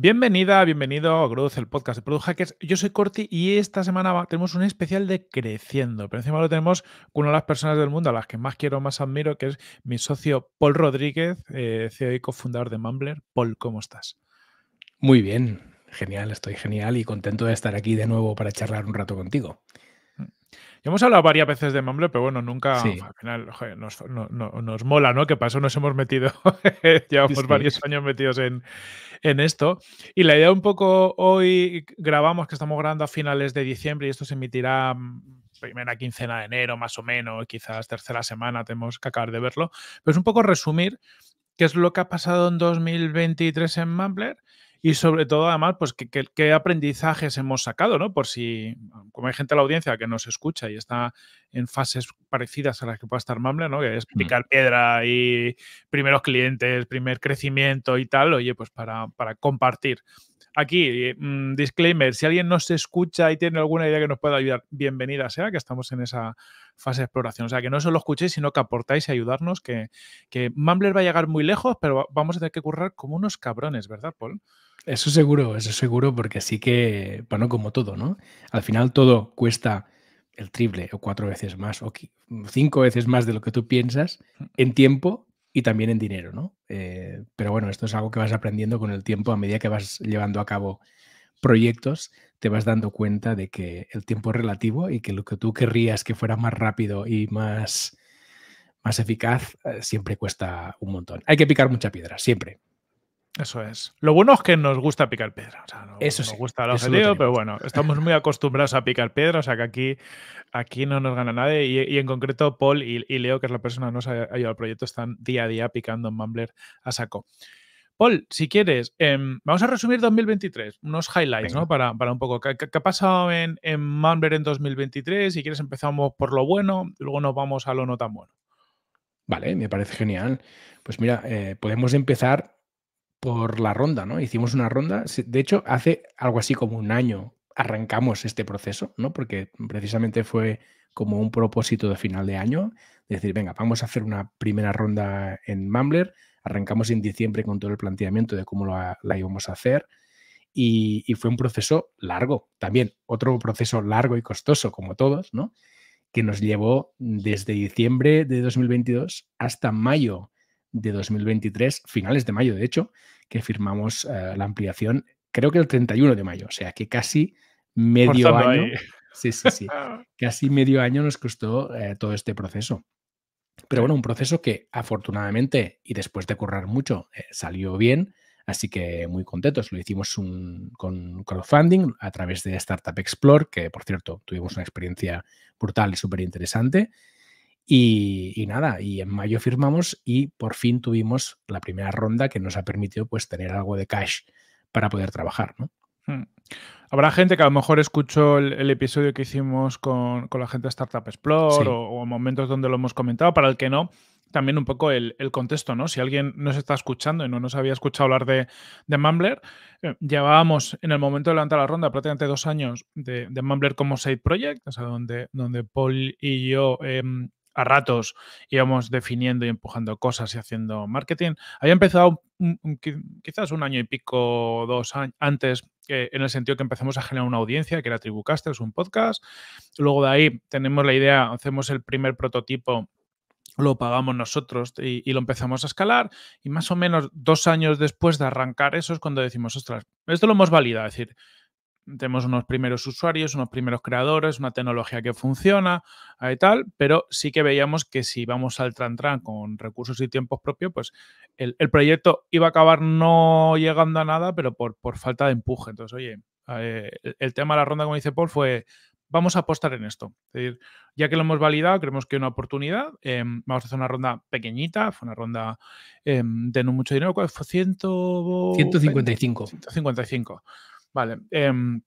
Bienvenida, bienvenido a Growth, el podcast de Product Hackers. Yo soy Corti y esta semana tenemos un especial de Creciendo, pero encima lo tenemos con una de las personas del mundo a las que más quiero, más admiro, que es mi socio Paul Rodríguez, eh, CEO y cofundador de Mumbler. Paul, ¿cómo estás? Muy bien, genial, estoy genial y contento de estar aquí de nuevo para charlar un rato contigo. Ya hemos hablado varias veces de Mumble, pero bueno, nunca al final nos, mola, ¿no? Que pasó, nos hemos metido, llevamos varios años metidos en, en, esto. Y la idea un poco hoy grabamos, que estamos grabando a finales de diciembre y esto se emitirá mm, primera quincena de enero, más o menos, quizás tercera semana, tenemos que acabar de verlo. Pero es un poco resumir qué es lo que ha pasado en 2023 en Mumble y sobre todo, además, pues qué aprendizajes hemos sacado, ¿no? Por si, como hay gente en la audiencia que nos escucha y está en fases parecidas a las que puede estar mamble ¿no? Que es mm. picar piedra y primeros clientes, primer crecimiento y tal, oye, pues para, compartir. Aquí, mm, disclaimer, si alguien nos escucha y tiene alguna idea que nos pueda ayudar, bienvenida sea, que estamos en esa fase de exploración. O sea, que no solo escuchéis, sino que aportáis y ayudarnos, que, que va a llegar muy lejos, pero vamos a tener que currar como unos cabrones, ¿verdad, Paul? Eso seguro, eso seguro, porque sí que, bueno, como todo, ¿no? Al final todo cuesta el triple o cuatro veces más o cinco veces más de lo que tú piensas mm. en tiempo y también en dinero, ¿no? Eh, pero bueno, esto es algo que vas aprendiendo con el tiempo a medida que vas llevando a cabo proyectos, te vas dando cuenta de que el tiempo es relativo y que lo que tú querrías que fuera más rápido y más, más eficaz eh, siempre cuesta un montón. Hay que picar mucha piedra, siempre. Eso es. Lo bueno es que nos gusta picar piedra. O sea, Eso nos gusta pero bueno, estamos muy acostumbrados a picar piedra, o sea que aquí, aquí no nos gana nadie. Y, en concreto, Paul y, Leo, que es la persona que nos ha ayudado al proyecto, están día a día picando en Mumbler a saco. Paul, si quieres, em, vamos a resumir 2023, unos highlights, ¿no? Para, para, un poco. ¿Qué, ha pasado en, en Mumbler en 2023? Si quieres, empezamos por lo bueno, luego nos vamos a lo no tan bueno. Vale, me parece genial. Pues mira, eh, podemos empezar por la ronda, ¿no? Hicimos una ronda, de hecho, hace algo así como un año arrancamos este proceso, ¿no? Porque precisamente fue como un propósito de final de año, decir, venga, vamos a hacer una primera ronda en Mambler, arrancamos en diciembre con todo el planteamiento de cómo la, íbamos a hacer y, y, fue un proceso largo, también otro proceso largo y costoso como todos, ¿no? Que nos llevó desde diciembre de 2022 hasta mayo de 2023, finales de mayo, de hecho, que firmamos eh, la ampliación, creo que el 31 de mayo, o sea que casi medio año. Sí, sí, sí. casi medio año nos costó eh, todo este proceso. Pero bueno, un proceso que afortunadamente y después de correr mucho eh, salió bien, así que muy contentos. Lo hicimos un, con crowdfunding a través de Startup Explore, que por cierto tuvimos una experiencia brutal y súper interesante. Y, nada, y en mayo firmamos y por fin tuvimos la primera ronda que nos ha permitido pues tener algo de cash para poder trabajar, ¿no? Hmm. Habrá gente que a lo mejor escuchó el, episodio que hicimos con, con, la gente de Startup Explore o, momentos donde lo hemos comentado. Para el que no, también un poco el, contexto, ¿no? Si alguien nos está escuchando y no nos había escuchado hablar de, de Mumbler, eh, llevábamos en el momento de levantar la ronda prácticamente dos años de, de Mumbler como Side Project, o sea, donde, donde Paul y yo em, a ratos íbamos definiendo y empujando cosas y haciendo marketing. Había empezado quizás un año y pico, dos años antes, en el sentido que empezamos a generar una audiencia, que era Tribucasters, un podcast. Luego de ahí tenemos la idea, hacemos el primer prototipo lo pagamos nosotros y, lo empezamos a escalar y más o menos dos años después de arrancar eso es cuando decimos, ostras, esto lo hemos validado, es decir, tenemos unos primeros usuarios, unos primeros creadores, una tecnología que funciona y tal, pero sí que veíamos que si vamos al tran tran con recursos y tiempos propios, pues el, proyecto iba a acabar no llegando a nada, pero por, por falta de empuje. Entonces, oye, eh, el, tema de la ronda, como dice Paul, fue vamos a apostar en esto. Es decir, ya que lo hemos validado, creemos que hay una oportunidad. Em, vamos a hacer una ronda pequeñita, fue una ronda em, de no mucho dinero, ¿cuál fue? 155. 155. Vale. Em,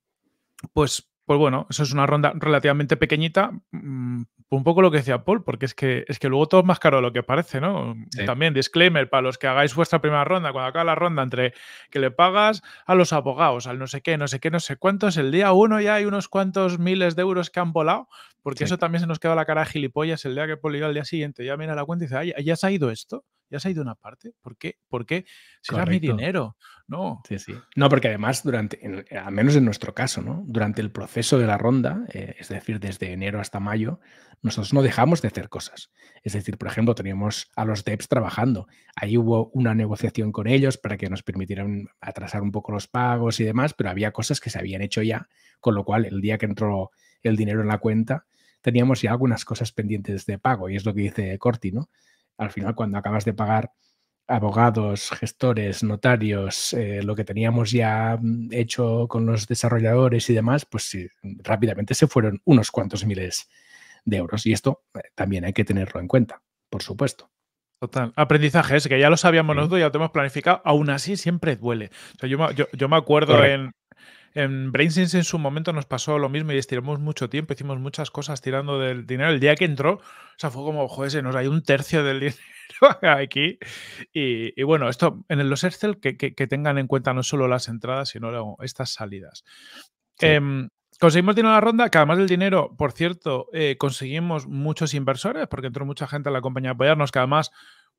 pues, pues bueno, eso es una ronda relativamente pequeñita, mm, un poco lo que decía Paul, porque es que, es que luego todo es más caro de lo que parece, ¿no? También disclaimer para los que hagáis vuestra primera ronda, cuando acaba la ronda entre que le pagas a los abogados, al no sé qué, no sé qué, no sé cuántos, el día uno ya hay unos cuantos miles de euros que han volado, porque eso también se nos queda la cara de gilipollas el día que Paul llega al día siguiente, ya mira la cuenta y dice, Ay, ¿ya se ha ido esto? ¿Ya se ha ido una parte? ¿Por qué? ¿Por qué? Si mi dinero. No. Sí, No, porque además, durante, al menos en nuestro caso, ¿no? Durante el proceso de la ronda, eh, es decir, desde enero hasta mayo, nosotros no dejamos de hacer cosas. Es decir, por ejemplo, teníamos a los DEPs trabajando. Ahí hubo una negociación con ellos para que nos permitieran atrasar un poco los pagos y demás, pero había cosas que se habían hecho ya, con lo cual el día que entró el dinero en la cuenta, teníamos ya algunas cosas pendientes de pago y es lo que dice Corti, ¿no? al final cuando acabas de pagar abogados, gestores, notarios, eh, lo que teníamos ya mm, hecho con los desarrolladores y demás, pues rápidamente se fueron unos cuantos miles de euros. Y esto eh, también hay que tenerlo en cuenta, por supuesto. Total. Aprendizaje que ya lo sabíamos nosotros, ya lo tenemos planificado, aún así siempre duele. yo, me, yo, me acuerdo en, en BrainSense en su momento nos pasó lo mismo y estiramos mucho tiempo, hicimos muchas cosas tirando del dinero. El día que entró, o sea, fue como, joder, se nos hay un tercio del dinero aquí. Y, bueno, esto en los Excel que, tengan en cuenta no solo las entradas, sino estas salidas. Em, conseguimos dinero en la ronda, que además del dinero, por cierto, eh, conseguimos muchos inversores, porque entró mucha gente a la compañía a apoyarnos, que además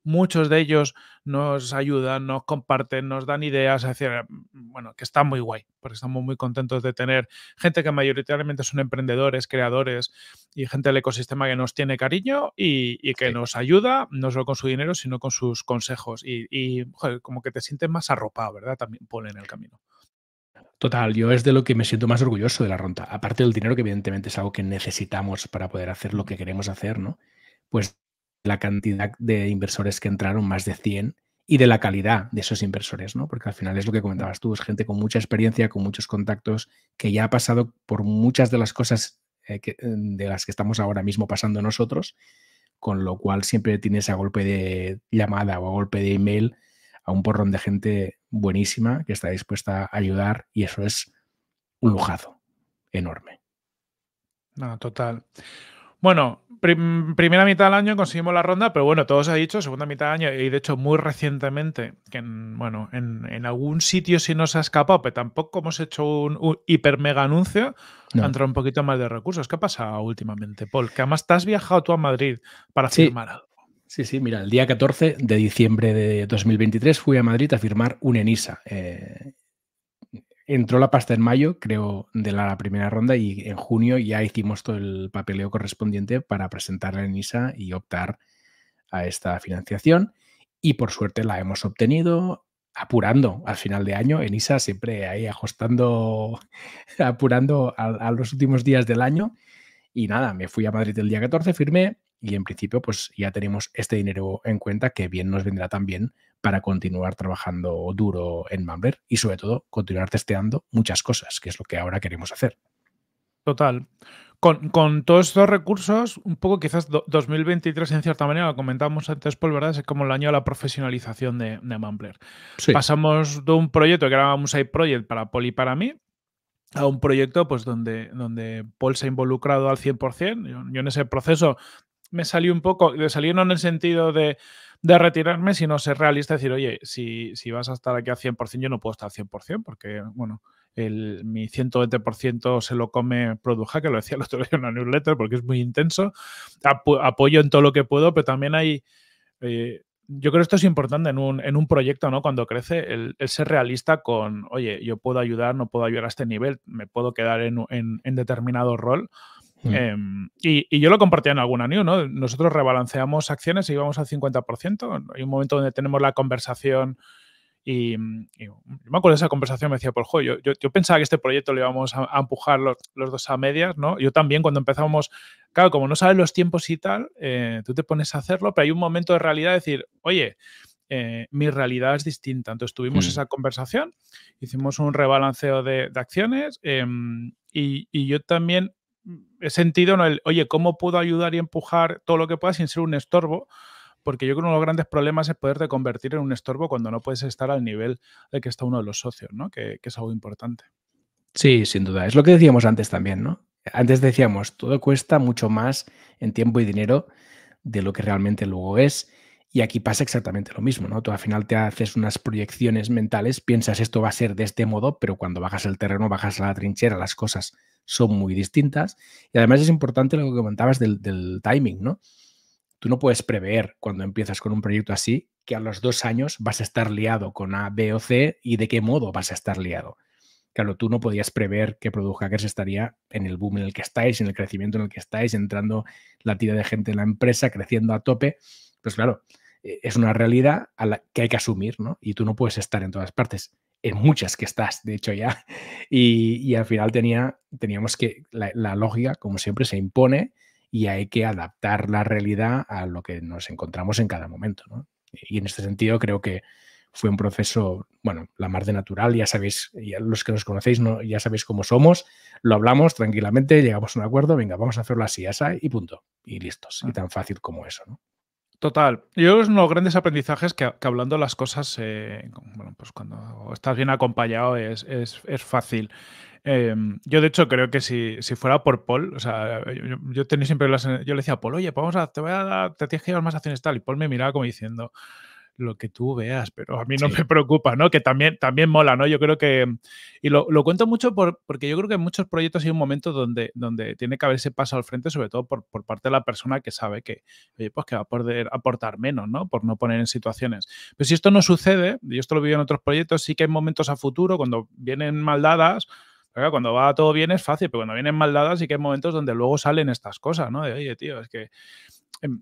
muchos de ellos nos ayudan, nos comparten, nos dan ideas, hacia, bueno, que está muy guay, porque estamos muy contentos de tener gente que mayoritariamente son emprendedores, creadores y gente del ecosistema que nos tiene cariño y, que nos ayuda, no solo con su dinero, sino con sus consejos y, como que te sientes más arropado, ¿verdad? También pone en el camino. Total, yo es de lo que me siento más orgulloso de la ronda, aparte del dinero que evidentemente es algo que necesitamos para poder hacer lo que queremos hacer, ¿no? Pues la cantidad de inversores que entraron, más de 100, y de la calidad de esos inversores, ¿no? Porque al final es lo que comentabas tú, es gente con mucha experiencia, con muchos contactos, que ya ha pasado por muchas de las cosas eh, mm, de las que estamos ahora mismo pasando nosotros, con lo cual siempre tienes a golpe de llamada o a golpe de email a un porrón de gente buenísima que está dispuesta a ayudar y eso es un lujazo enorme. No, total. Bueno, primera mitad del año conseguimos la ronda, pero bueno, todo se ha dicho, segunda mitad del año, y de hecho muy recientemente, que en, bueno, en, algún sitio sí nos ha escapado, pero tampoco hemos hecho un, hiper mega anuncio, ha entrado un poquito más de recursos. ¿Qué ha pasado últimamente, Paul? Que además te has viajado tú a Madrid para firmar algo. Sí, sí, mira, el día 14 de diciembre de 2023 fui a Madrid a firmar un ENISA. Eh, entró la pasta en mayo, creo, de la primera ronda y en junio ya hicimos todo el papeleo correspondiente para presentarla en ISA y optar a esta financiación. Y por suerte la hemos obtenido apurando al final de año. En ISA siempre ahí ajustando, apurando a, los últimos días del año. Y nada, me fui a Madrid el día 14, firmé y en principio pues ya tenemos este dinero en cuenta que bien nos vendrá también para continuar trabajando duro en Mumbler y sobre todo continuar testeando muchas cosas, que es lo que ahora queremos hacer. Total. Con, todos estos recursos, un poco quizás 2023 en cierta manera, lo comentábamos antes, Paul, ¿verdad? Es como el año de la profesionalización de, de Pasamos de un proyecto que era un project para Paul y para mí, a un proyecto pues, donde, donde Paul se ha involucrado al 100%. Yo, en ese proceso me salió un poco, le no en el sentido de de retirarme, sino ser realista, decir, oye, si, si vas a estar aquí al 100%, yo no puedo estar al 100%, porque, bueno, el, mi 120% se lo come Produja, que lo decía el otro día en una newsletter, porque es muy intenso. apoyo en todo lo que puedo, pero también hay... Eh, yo creo que esto es importante en un, en un proyecto, ¿no? Cuando crece, el, ser realista con, oye, yo puedo ayudar, no puedo ayudar a este nivel, me puedo quedar en, en, en determinado rol, Mm. Em, y, yo lo compartía en alguna news, ¿no? Nosotros rebalanceamos acciones y íbamos al 50%. Hay un momento donde tenemos la conversación y, yo me acuerdo de esa conversación, me decía, por pues, jo, yo, pensaba que este proyecto le íbamos a, empujar los, dos a medias, ¿no? Yo también cuando empezamos, claro, como no sabes los tiempos y tal, eh, tú te pones a hacerlo, pero hay un momento de realidad de decir, oye, eh, mi realidad es distinta. Entonces tuvimos mm. esa conversación, hicimos un rebalanceo de, acciones em, y, y, yo también sentido no el, oye, ¿cómo puedo ayudar y empujar todo lo que pueda sin ser un estorbo? Porque yo creo que uno de los grandes problemas es poderte convertir en un estorbo cuando no puedes estar al nivel de que está uno de los socios, ¿no? Que, que es algo importante. Sí, sin duda. Es lo que decíamos antes también, ¿no? Antes decíamos, todo cuesta mucho más en tiempo y dinero de lo que realmente luego es. Y aquí pasa exactamente lo mismo, ¿no? Tú al final te haces unas proyecciones mentales, piensas esto va a ser de este modo, pero cuando bajas el terreno, bajas a la trinchera, las cosas son muy distintas. Y además es importante lo que comentabas del, timing, ¿no? Tú no puedes prever cuando empiezas con un proyecto así que a los dos años vas a estar liado con A, B o C y de qué modo vas a estar liado. Claro, tú no podías prever que Product Hackers estaría en el boom en el que estáis, en el crecimiento en el que estáis, entrando la tira de gente en la empresa, creciendo a tope. Pues claro, eh, es una realidad a que hay que asumir, ¿no? Y tú no puedes estar en todas partes, en muchas que estás, de hecho ya. Y, al final tenía, teníamos que, la, lógica, como siempre, se impone y hay que adaptar la realidad a lo que nos encontramos en cada momento, ¿no? Y en este sentido creo que fue un proceso, bueno, la más de natural, ya sabéis, los que nos conocéis ¿no? ya sabéis cómo somos, lo hablamos tranquilamente, llegamos a un acuerdo, venga, vamos a hacerlo así, así y punto. Y listos, y ah. tan fácil como eso, ¿no? Total. Yo uno de los grandes aprendizajes que, hablando las cosas, eh, bueno, pues cuando estás bien acompañado es, fácil. Em, yo, de hecho, creo que si, fuera por Paul, o sea, yo, tenía siempre las, Yo le decía a Paul, oye, pues vamos a, te voy a dar, te tienes que llevar más acciones tal. Y Paul me miraba como diciendo, lo que tú veas, pero a mí no me preocupa, ¿no? Que también, también mola, ¿no? Yo creo que, mm, y lo, cuento mucho por, porque yo creo que en muchos proyectos hay un momento donde, donde tiene que haberse paso al frente, sobre todo por, por parte de la persona que sabe que, pues que va a poder aportar menos, ¿no? Por no poner en situaciones. Pero si esto no sucede, y esto lo vivido en otros proyectos, sí que hay momentos a futuro, cuando vienen maldadas, cuando va todo bien es fácil, pero cuando vienen maldadas sí que hay momentos donde luego salen estas cosas, ¿no? oye, tío, es que em,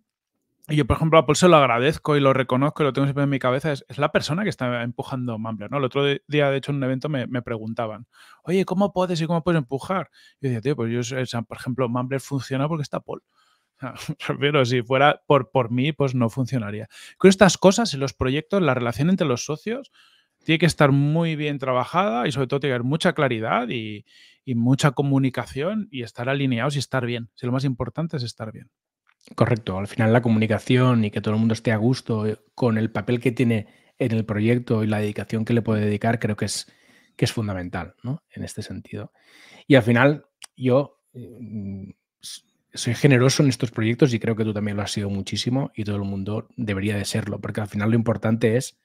y yo, por ejemplo, a Paul se lo agradezco y lo reconozco y lo tengo siempre en mi cabeza. Es, la persona que está empujando Mambler, ¿no? El otro día, de hecho, en un evento me, preguntaban, oye, ¿cómo puedes y cómo puedes empujar? yo decía, tío, pues yo, por ejemplo, Mambler funciona porque está Paul. Pero si fuera por, por mí, pues no funcionaría. Con estas cosas, y los proyectos, la relación entre los socios tiene que estar muy bien trabajada y sobre todo tiene que haber mucha claridad y, y mucha comunicación y estar alineados y estar bien. Si lo más importante es estar bien. Correcto, al final la comunicación y que todo el mundo esté a gusto eh, con el papel que tiene en el proyecto y la dedicación que le puede dedicar, creo que es, que es fundamental en este sentido. Y al final, yo eh, mm, soy generoso en estos proyectos y creo que tú también lo has sido muchísimo y todo el mundo debería de serlo, porque al final lo importante es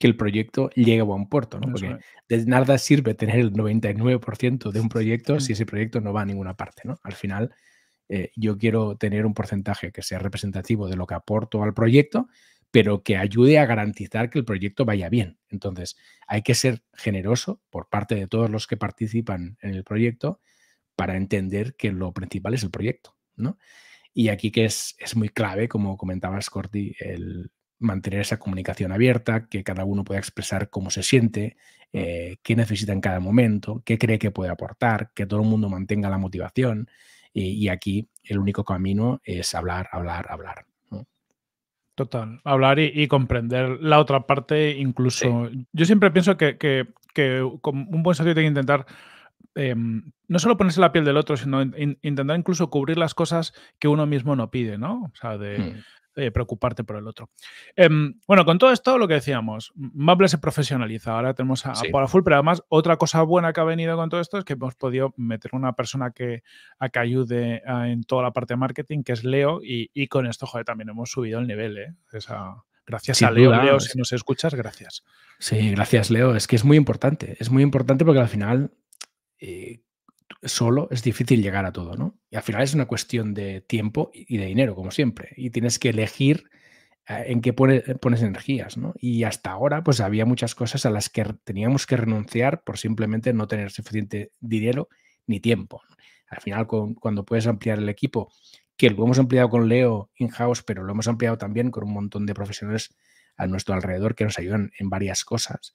que el proyecto llegue a buen puerto, porque de nada sirve tener el 99% de un proyecto si ese proyecto no va a ninguna parte. Al final eh, yo quiero tener un porcentaje que sea representativo de lo que aporto al proyecto, pero que ayude a garantizar que el proyecto vaya bien. Entonces, hay que ser generoso por parte de todos los que participan en el proyecto para entender que lo principal es el proyecto, ¿no? Y aquí que es, muy clave, como comentabas, Corti, el mantener esa comunicación abierta, que cada uno pueda expresar cómo se siente, eh, qué necesita en cada momento, qué cree que puede aportar, que todo el mundo mantenga la motivación, eh, y aquí el único camino es hablar, hablar, hablar. Total, hablar y, comprender la otra parte incluso. Yo siempre pienso que, que, un buen socio tiene que intentar em, no solo ponerse la piel del otro, sino intentar incluso cubrir las cosas que uno mismo no pide, ¿no? O sea, de, hmm. Eh, preocuparte por el otro. Em, bueno, con todo esto, lo que decíamos, Maple se profesionaliza. Ahora tenemos a, Paula Full, pero además otra cosa buena que ha venido con todo esto es que hemos podido meter una persona que, a que ayude en toda la parte de marketing, que es Leo, y, con esto, joder, también hemos subido el nivel, ¿eh? Gracias a Leo. Leo, si nos escuchas, gracias. Sí, gracias, Leo. Es que es muy importante. Es muy importante porque al final, eh, solo es difícil llegar a todo, ¿no? Y al final es una cuestión de tiempo y de dinero, como siempre, y tienes que elegir eh, en qué eh, pones, energías, ¿no? Y hasta ahora, pues había muchas cosas a las que teníamos que renunciar por simplemente no tener suficiente dinero ni tiempo. Al final, cuando puedes ampliar el equipo, que lo hemos ampliado con Leo in-house, pero lo hemos ampliado también con un montón de profesionales a nuestro alrededor que nos ayudan en varias cosas.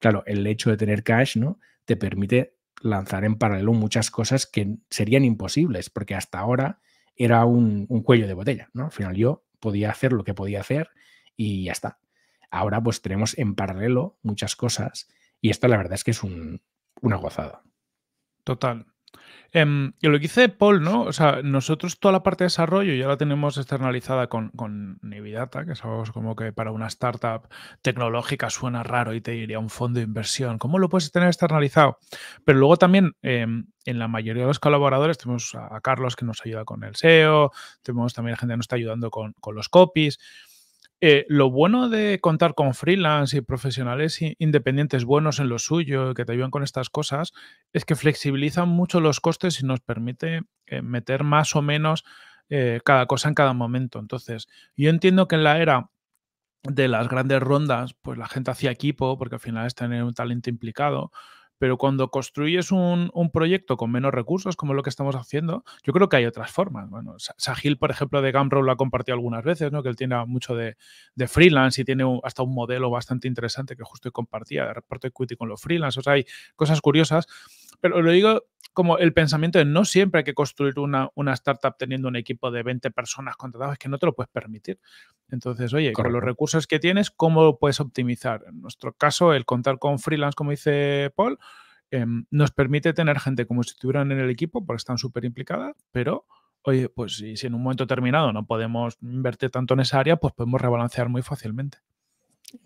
Claro, el hecho de tener cash, ¿no? Te permite lanzar en paralelo muchas cosas que serían imposibles, porque hasta ahora era un, cuello de botella, ¿no? Al final yo podía hacer lo que podía hacer y ya está. Ahora pues tenemos en paralelo muchas cosas y esto la verdad es que es un, una gozada. Total. Em, y lo que dice Paul, ¿no? O sea, nosotros toda la parte de desarrollo ya la tenemos externalizada con, con Nividata, que sabemos como que para una startup tecnológica suena raro y te diría un fondo de inversión. ¿Cómo lo puedes tener externalizado? Pero luego también em, en la mayoría de los colaboradores tenemos a, Carlos que nos ayuda con el SEO, tenemos también gente que nos está ayudando con, con los copies. Eh, lo bueno de contar con freelance y profesionales independientes buenos en lo suyo, que te ayudan con estas cosas, es que flexibilizan mucho los costes y nos permite eh, meter más o menos eh, cada cosa en cada momento. Entonces, yo entiendo que en la era de las grandes rondas, pues la gente hacía equipo, porque al final es tener un talento implicado, pero cuando construyes un, proyecto con menos recursos, como lo que estamos haciendo, yo creo que hay otras formas. Bueno, Sahil, por ejemplo, de Gumroad lo ha compartido algunas veces, ¿no? Que él tiene mucho de, freelance y tiene hasta un modelo bastante interesante que justo compartía de reparto equity con los freelancers. hay cosas curiosas. Pero lo digo como el pensamiento de no siempre hay que construir una, startup teniendo un equipo de 20 personas contratadas, es que no te lo puedes permitir. Entonces, oye, con los recursos que tienes, ¿cómo lo puedes optimizar? En nuestro caso, el contar con freelance, como dice Paul, em, nos permite tener gente como si estuvieran en el equipo, porque están súper implicadas, pero oye, pues si, en un momento terminado no podemos invertir tanto en esa área, pues podemos rebalancear muy fácilmente.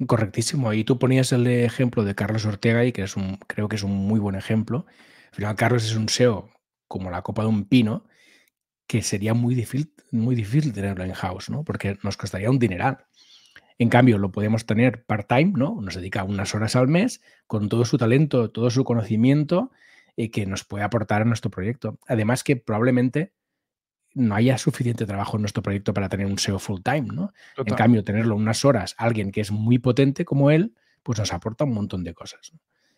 Correctísimo. Y tú ponías el ejemplo de Carlos Ortega y que es un, creo que es un muy buen ejemplo final, Carlos es un SEO como la copa de un pino, que sería muy difícil, muy difícil tenerlo en house ¿no? Porque nos costaría un dineral. En cambio, lo podemos tener part-time, ¿no? Nos dedica unas horas al mes con todo su talento, todo su conocimiento y eh, que nos puede aportar a nuestro proyecto. Además que probablemente no haya suficiente trabajo en nuestro proyecto para tener un SEO full-time, ¿no? En cambio, tenerlo unas horas, alguien que es muy potente como él, pues nos aporta un montón de cosas.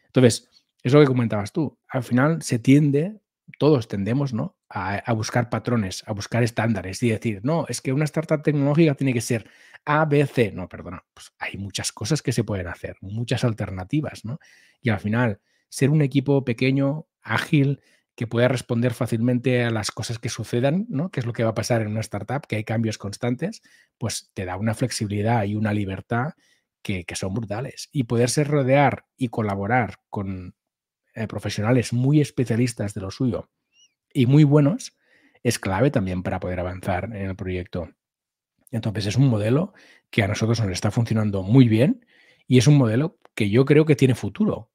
Entonces, es lo que comentabas tú. Al final se tiende, todos tendemos, ¿no? A, buscar patrones, a buscar estándares y decir, no, es que una startup tecnológica tiene que ser A, B, C. No, perdona, pues hay muchas cosas que se pueden hacer, muchas alternativas, ¿no? Y al final, ser un equipo pequeño, ágil, que pueda responder fácilmente a las cosas que sucedan, ¿no? Que es lo que va a pasar en una startup, que hay cambios constantes, pues te da una flexibilidad y una libertad que son brutales. Y poderse rodear y colaborar con eh, profesionales muy especialistas de lo suyo y muy buenos, es clave también para poder avanzar en el proyecto. Entonces es un modelo que a nosotros nos está funcionando muy bien y es un modelo que yo creo que tiene futuro,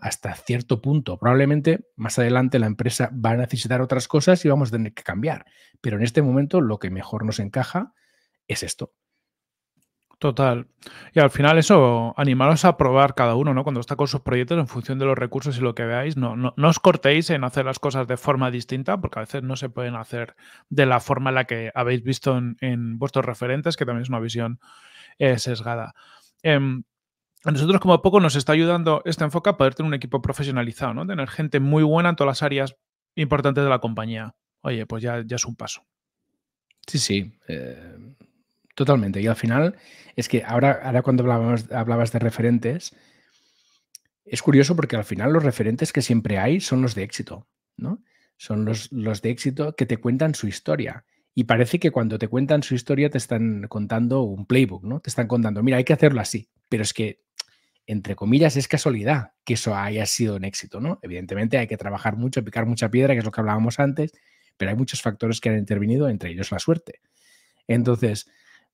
Hasta cierto punto. Probablemente más adelante la empresa va a necesitar otras cosas y vamos a tener que cambiar. Pero en este momento lo que mejor nos encaja es esto. Total. Y al final eso, animaros a probar cada uno, ¿no? Cuando está con sus proyectos en función de los recursos y lo que veáis, no, os cortéis en hacer las cosas de forma distinta, porque a veces no se pueden hacer de la forma en la que habéis visto en, vuestros referentes, que también es una visión eh, sesgada. Em, a nosotros como a poco nos está ayudando este enfoque a poder tener un equipo profesionalizado, ¿no? Tener gente muy buena en todas las áreas importantes de la compañía. Oye, pues ya, ya es un paso. Sí, sí. Eh, Totalmente. Y al final, es que ahora, ahora cuando hablabas, hablabas de referentes, es curioso porque al final los referentes que siempre hay son los de éxito, ¿no? Son los, los de éxito que te cuentan su historia. Y parece que cuando te cuentan su historia te están contando un playbook, ¿no? Te están contando, mira, hay que hacerlo así. Pero es que, entre comillas, es casualidad que eso haya sido un éxito, ¿no? Evidentemente hay que trabajar mucho, picar mucha piedra, que es lo que hablábamos antes, pero hay muchos factores que han intervenido, entre ellos la suerte. Entonces,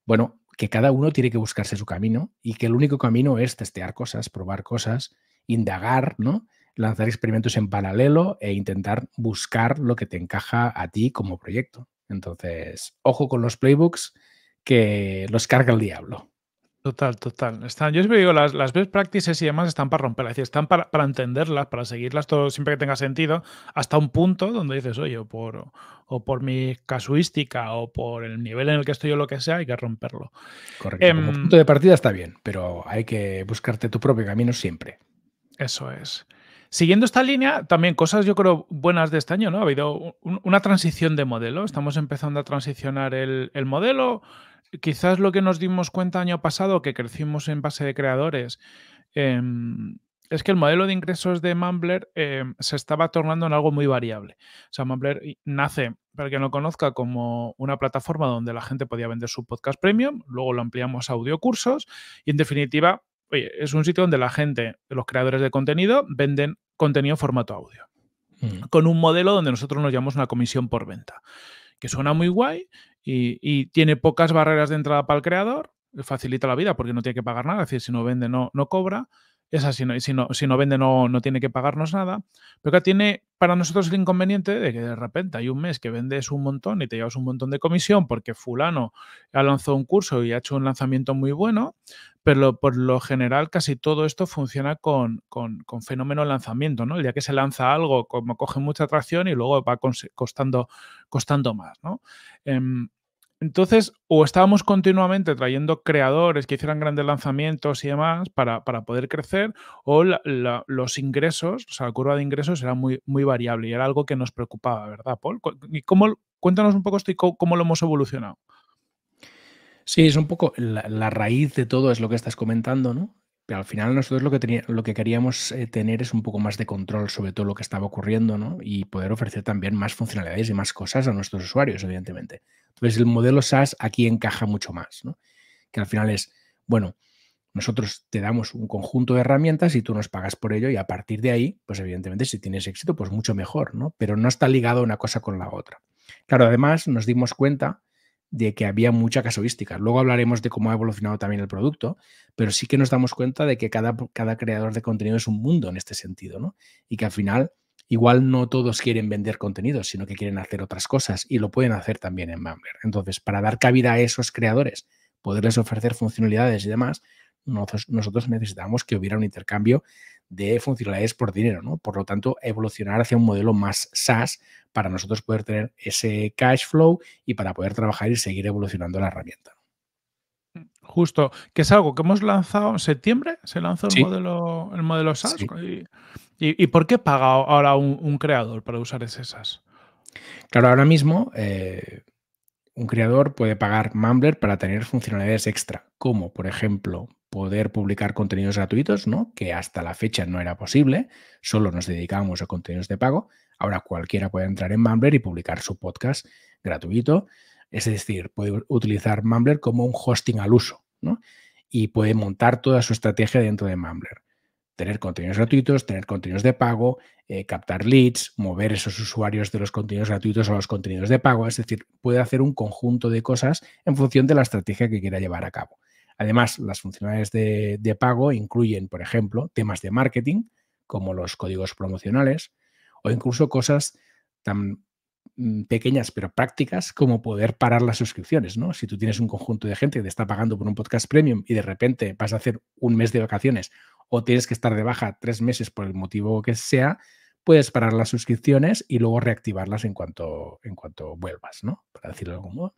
bueno, que cada uno tiene que buscarse su camino y que el único camino es testear cosas, probar cosas, indagar, ¿no? lanzar experimentos en paralelo e intentar buscar lo que te encaja a ti como proyecto. Entonces, ojo con los playbooks que los carga el diablo. Total, total. Están, yo siempre digo, las, best practices y demás están para romperlas, es decir, están para, entenderlas, para seguirlas todo siempre que tenga sentido, hasta un punto donde dices, oye, por, o por mi casuística o por el nivel en el que estoy o lo que sea, hay que romperlo. Correcto. como em, punto de partida está bien, pero hay que buscarte tu propio camino siempre. Eso es. Siguiendo esta línea, también cosas yo creo buenas de este año, ¿no? Ha habido una transición de modelo. Estamos empezando a transicionar el, el modelo quizás lo que nos dimos cuenta año pasado, que crecimos en base de creadores, em, es que el modelo de ingresos de Mumbler em, se estaba tornando en algo muy variable. O sea, Mumbler nace, para quien lo conozca, como una plataforma donde la gente podía vender su podcast premium, luego lo ampliamos a audiocursos y en definitiva, oye, es un sitio donde la gente, los creadores de contenido, venden contenido en formato audio, mm. con un modelo donde nosotros nos llamamos una comisión por venta, que suena muy guay y, tiene pocas barreras de entrada para el creador, facilita la vida porque no tiene que pagar nada, es decir, si no vende no, no cobra, esa así, si no, si no vende no, no tiene que pagarnos nada. Pero que tiene para nosotros el inconveniente de que de repente hay un mes que vendes un montón y te llevas un montón de comisión porque fulano ha lanzado un curso y ha hecho un lanzamiento muy bueno, pero por lo general casi todo esto funciona con, con, con fenómeno lanzamiento, ¿no? El día que se lanza algo, como coge mucha atracción y luego va costando, costando más, em, entonces, o estábamos continuamente trayendo creadores que hicieran grandes lanzamientos y demás para, poder crecer, o los ingresos, o sea, la curva de ingresos era muy, muy variable y era algo que nos preocupaba, ¿verdad, Paul? ¿Y cómo, cuéntanos un poco esto y cómo, lo hemos evolucionado. Sí, es un poco la, raíz de todo es lo que estás comentando, ¿no? al final nosotros lo que, lo que queríamos eh, tener es un poco más de control sobre todo lo que estaba ocurriendo, ¿no? Y poder ofrecer también más funcionalidades y más cosas a nuestros usuarios, evidentemente. Entonces el modelo SaaS aquí encaja mucho más, ¿no? que al final es, bueno, nosotros te damos un conjunto de herramientas y tú nos pagas por ello y a partir de ahí, pues evidentemente si tienes éxito, pues mucho mejor, ¿no? Pero no está ligado una cosa con la otra. Claro, además nos dimos cuenta de que había mucha casuística. Luego hablaremos de cómo ha evolucionado también el producto, pero sí que nos damos cuenta de que cada, cada creador de contenido es un mundo en este sentido, ¿no? Y que al final igual no todos quieren vender contenidos, sino que quieren hacer otras cosas y lo pueden hacer también en Mumbler. Entonces, para dar cabida a esos creadores, poderles ofrecer funcionalidades y demás, nosotros, nosotros necesitamos que hubiera un intercambio de funcionalidades por dinero, ¿no? Por lo tanto, evolucionar hacia un modelo más SaaS para nosotros poder tener ese cash flow y para poder trabajar y seguir evolucionando la herramienta. Justo, que es algo que hemos lanzado en septiembre, se lanzó el modelo, el modelo SAS. Y, por qué paga ahora un, creador para usar ese SAS? Claro, ahora mismo eh, un creador puede pagar Mumbler para tener funcionalidades extra, como por ejemplo poder publicar contenidos gratuitos, ¿no? que hasta la fecha no era posible, solo nos dedicábamos a contenidos de pago. Ahora cualquiera puede entrar en Mumbler y publicar su podcast gratuito. Es decir, puede utilizar Mambler como un hosting al uso y puede montar toda su estrategia dentro de Mambler. Tener contenidos gratuitos, tener contenidos de pago, eh, captar leads, mover esos usuarios de los contenidos gratuitos a los contenidos de pago. Es decir, puede hacer un conjunto de cosas en función de la estrategia que quiera llevar a cabo. Además, las funcionalidades de, de pago incluyen, por ejemplo, temas de marketing, como los códigos promocionales, o incluso cosas tan Mm, pequeñas pero prácticas como poder parar las suscripciones, ¿no? Si tú tienes un conjunto de gente que te está pagando por un podcast premium y de repente vas a hacer un mes de vacaciones o tienes que estar de baja tres meses por el motivo que sea, puedes parar las suscripciones y luego reactivarlas en cuanto, en cuanto vuelvas, ¿no? Para decirlo de algún modo.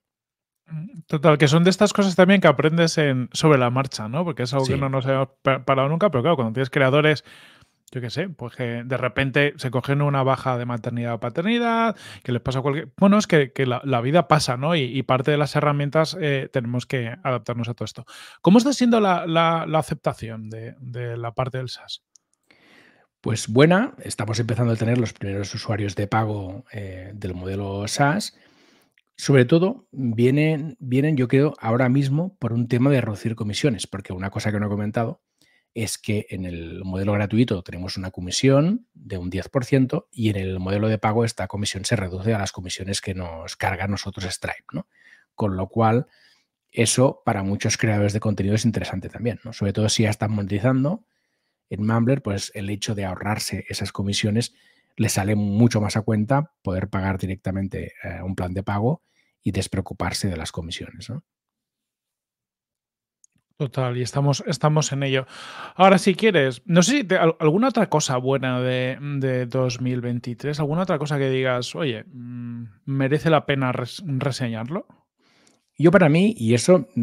Mm, total, que son de estas cosas también que aprendes sobre la marcha, ¿no? Porque es algo que no nos hemos parado nunca, pero claro, cuando tienes creadores yo qué sé, pues que de repente se cogen una baja de maternidad o paternidad, que les pasa cualquier... Bueno, es que, la, vida pasa, ¿no? Y, parte de las herramientas eh, tenemos que adaptarnos a todo esto. ¿Cómo está siendo la, aceptación de, la parte del SaaS? Pues buena, estamos empezando a tener los primeros usuarios de pago eh, del modelo SaaS. Sobre todo, vienen, vienen, yo creo, ahora mismo por un tema de reducir comisiones, porque una cosa que no he comentado es que en el modelo gratuito tenemos una comisión de un 10% y en el modelo de pago esta comisión se reduce a las comisiones que nos carga nosotros Stripe, ¿no? Con lo cual, eso para muchos creadores de contenido es interesante también, ¿no? Sobre todo si ya están monetizando en Mumbler, pues el hecho de ahorrarse esas comisiones le sale mucho más a cuenta poder pagar directamente eh, un plan de pago y despreocuparse de las comisiones, ¿no? Total, y estamos, estamos en ello. Ahora, si quieres, no sé si alguna otra cosa buena de, de, 2023, alguna otra cosa que digas, oye, mm, ¿merece la pena reseñarlo? Yo para mí, y eso mm,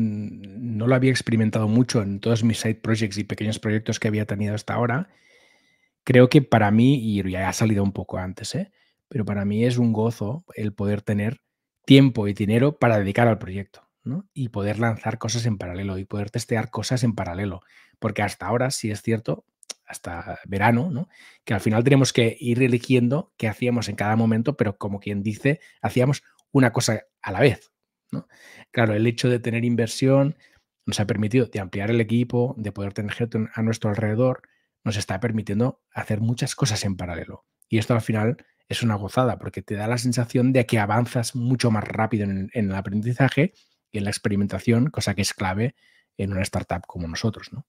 no lo había experimentado mucho en todos mis side projects y pequeños proyectos que había tenido hasta ahora, creo que para mí, y ya ha salido un poco antes, ¿eh? pero para mí es un gozo el poder tener tiempo y dinero para dedicar al proyecto y poder lanzar cosas en paralelo y poder testear cosas en paralelo. Porque hasta ahora, si es cierto, hasta verano, que al final tenemos que ir eligiendo qué hacíamos en cada momento, pero como quien dice, hacíamos una cosa a la vez. Claro, el hecho de tener inversión nos ha permitido de ampliar el equipo, de poder tener gente a nuestro alrededor, nos está permitiendo hacer muchas cosas en paralelo. Y esto al final es una gozada porque te da la sensación de que avanzas mucho más rápido en el aprendizaje en la experimentación, cosa que es clave en una startup como nosotros, ¿no?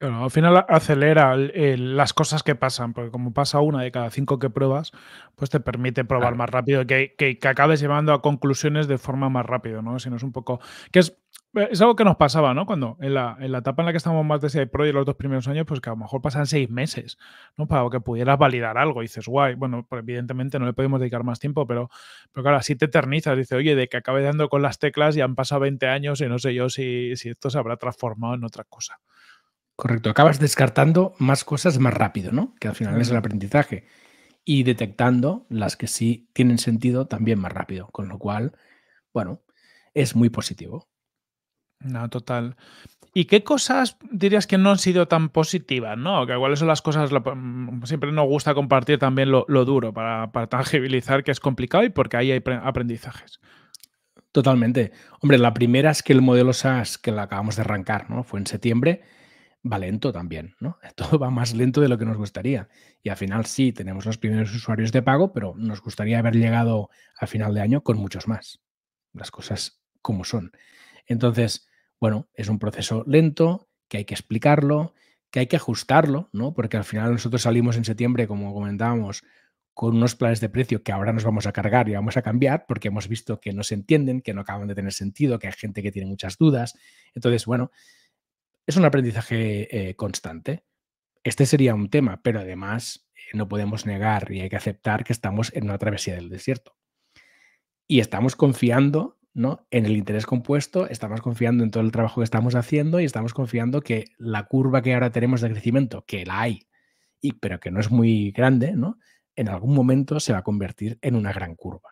al final acelera las cosas que pasan, porque como pasa una de cada cinco que pruebas, pues te permite probar más rápido, que, que, acabes llevando a conclusiones de forma más rápido, ¿no? Si no es un poco... Que es, algo que nos pasaba, ¿no? Cuando en la, etapa en la que estábamos más de CIPRO Pro y los dos primeros años, pues que a lo mejor pasan seis meses, ¿no? Para que pudieras validar algo. dices, guay, bueno, pues evidentemente no le podemos dedicar más tiempo, pero, pero claro, así te eternizas. Dices, oye, de que acabes dando con las teclas y han pasado 20 años y no sé yo si, si esto se habrá transformado en otra cosa. Correcto, acabas descartando más cosas más rápido, ¿no? Que al final es el aprendizaje. Y detectando las que sí tienen sentido también más rápido, con lo cual, bueno, es muy positivo. No, total. ¿Y qué cosas dirías que no han sido tan positivas, no? Que igual son las cosas, mm, siempre nos gusta compartir también lo, duro para, tangibilizar que es complicado y porque ahí hay aprendizajes. Totalmente. Hombre, la primera es que el modelo SAS que la acabamos de arrancar, ¿no? Fue en septiembre va lento también, ¿no? Todo va más lento de lo que nos gustaría. Y al final sí, tenemos los primeros usuarios de pago, pero nos gustaría haber llegado a final de año con muchos más. Las cosas como son. Entonces, bueno, es un proceso lento, que hay que explicarlo, que hay que ajustarlo, ¿no? Porque al final nosotros salimos en septiembre, como comentábamos, con unos planes de precio que ahora nos vamos a cargar y vamos a cambiar porque hemos visto que no se entienden, que no acaban de tener sentido, que hay gente que tiene muchas dudas. Entonces, bueno, es un aprendizaje eh, constante. Este sería un tema, pero además eh, no podemos negar y hay que aceptar que estamos en una travesía del desierto. Y estamos confiando ¿no? en el interés compuesto, estamos confiando en todo el trabajo que estamos haciendo y estamos confiando que la curva que ahora tenemos de crecimiento, que la hay, y, pero que no es muy grande, ¿no? en algún momento se va a convertir en una gran curva.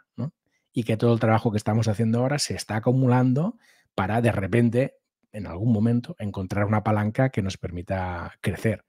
Y que todo el trabajo que estamos haciendo ahora se está acumulando para de repente en algún momento, encontrar una palanca que nos permita crecer.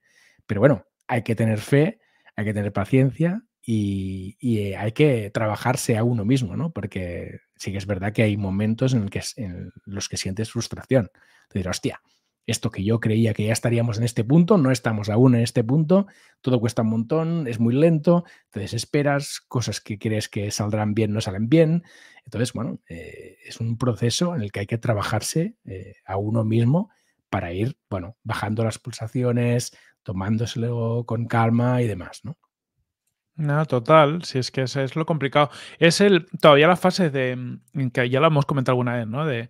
Pero bueno, hay que tener fe, hay que tener paciencia y, eh, hay que trabajarse a uno mismo, ¿no? Porque sí que es verdad que hay momentos en, que, en los que sientes frustración. Te dirás, hostia, esto que yo creía que ya estaríamos en este punto, no estamos aún en este punto, todo cuesta un montón, es muy lento, te desesperas, cosas que crees que saldrán bien no salen bien. Entonces, bueno, eh, es un proceso en el que hay que trabajarse eh, a uno mismo para ir, bueno, bajando las pulsaciones, tomándoselo con calma y demás, ¿no? No, total, si es que es, es lo complicado. Es el, todavía la fase de, mm, que ya lo hemos comentado alguna vez, ¿no? De,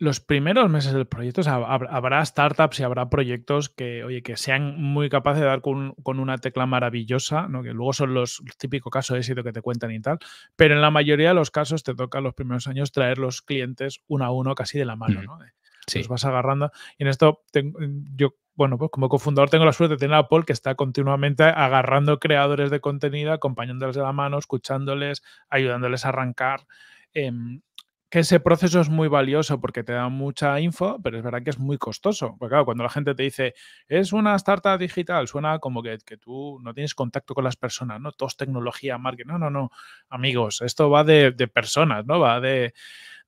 los primeros meses del proyecto, habrá startups y habrá proyectos que, oye, que sean muy capaces de dar con, una tecla maravillosa, ¿no? que luego son los típicos casos de éxito que te cuentan y tal, pero en la mayoría de los casos te toca los primeros años traer los clientes uno a uno casi de la mano, ¿no? Eh, los vas agarrando. Y en esto tengo, yo bueno, pues como cofundador tengo la suerte de tener a Paul que está continuamente agarrando creadores de contenido, acompañándoles de la mano, escuchándoles, ayudándoles a arrancar. Em, que ese proceso es muy valioso porque te da mucha info, pero es verdad que es muy costoso. Porque claro, cuando la gente te dice, es una startup digital, suena como que, tú no tienes contacto con las personas, ¿no? Todo tecnología, marketing. No, no, no. Amigos, esto va de, personas, ¿no? Va de,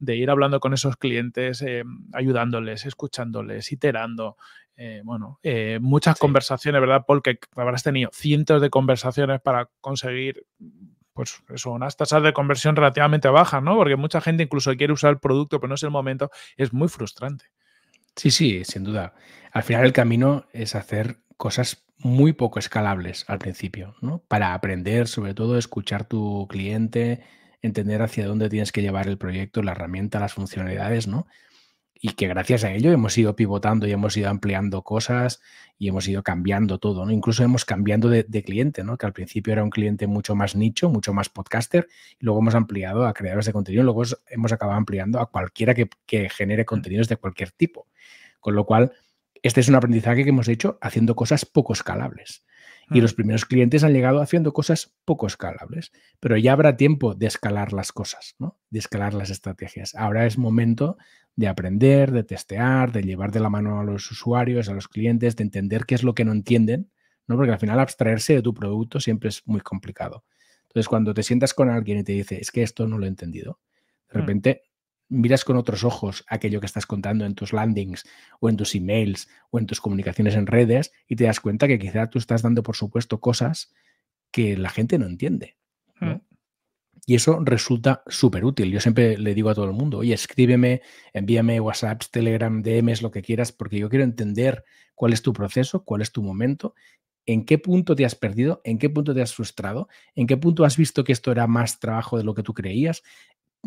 ir hablando con esos clientes, eh, ayudándoles, escuchándoles, iterando. Eh, bueno, eh, muchas conversaciones, ¿verdad, Paul? Que habrás tenido cientos de conversaciones para conseguir pues eso, unas tasas de conversión relativamente bajas, ¿no? Porque mucha gente incluso quiere usar el producto, pero no es el momento, es muy frustrante. Sí, sí, sin duda. Al final el camino es hacer cosas muy poco escalables al principio, ¿no? Para aprender, sobre todo, escuchar tu cliente, entender hacia dónde tienes que llevar el proyecto, la herramienta, las funcionalidades, ¿no? y que gracias a ello hemos ido pivotando y hemos ido ampliando cosas y hemos ido cambiando todo, ¿no? Incluso hemos cambiado de, cliente, ¿no? Que al principio era un cliente mucho más nicho, mucho más podcaster, y luego hemos ampliado a creadores de contenido, luego hemos acabado ampliando a cualquiera que genere mm. contenidos de cualquier tipo. Con lo cual, este es un aprendizaje que hemos hecho haciendo cosas poco escalables. Y mm. los primeros clientes han llegado haciendo cosas poco escalables, pero ya habrá tiempo de escalar las cosas, ¿no? de escalar las estrategias. Ahora es momento de aprender, de testear, de llevar de la mano a los usuarios, a los clientes, de entender qué es lo que no entienden, ¿no? porque al final abstraerse de tu producto siempre es muy complicado. Entonces, cuando te sientas con alguien y te dice, es que esto no lo he entendido, de mm. repente miras con otros ojos aquello que estás contando en tus landings o en tus emails o en tus comunicaciones en redes y te das cuenta que quizá tú estás dando por supuesto cosas que la gente no entiende. Mm. Y eso resulta súper útil. Yo siempre le digo a todo el mundo, oye, escríbeme, envíame whatsapp Telegram, DMs, lo que quieras, porque yo quiero entender cuál es tu proceso, cuál es tu momento, en qué punto te has perdido, en qué punto te has frustrado, en qué punto has visto que esto era más trabajo de lo que tú creías.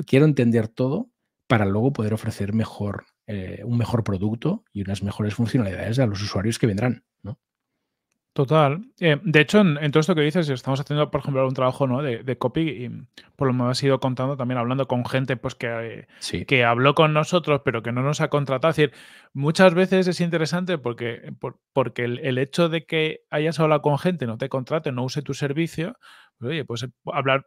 Quiero entender todo para luego poder ofrecer mejor, eh, un mejor producto y unas mejores funcionalidades a los usuarios que vendrán, Total. Eh, de hecho, en, todo esto que dices, estamos haciendo, por ejemplo, un trabajo de, copy y por lo que me has ido contando también hablando con gente pues, que, que habló con nosotros pero que no nos ha contratado. Es decir, muchas veces es interesante porque, porque el, hecho de que hayas hablado con gente, no te contrate, no use tu servicio, pues, pues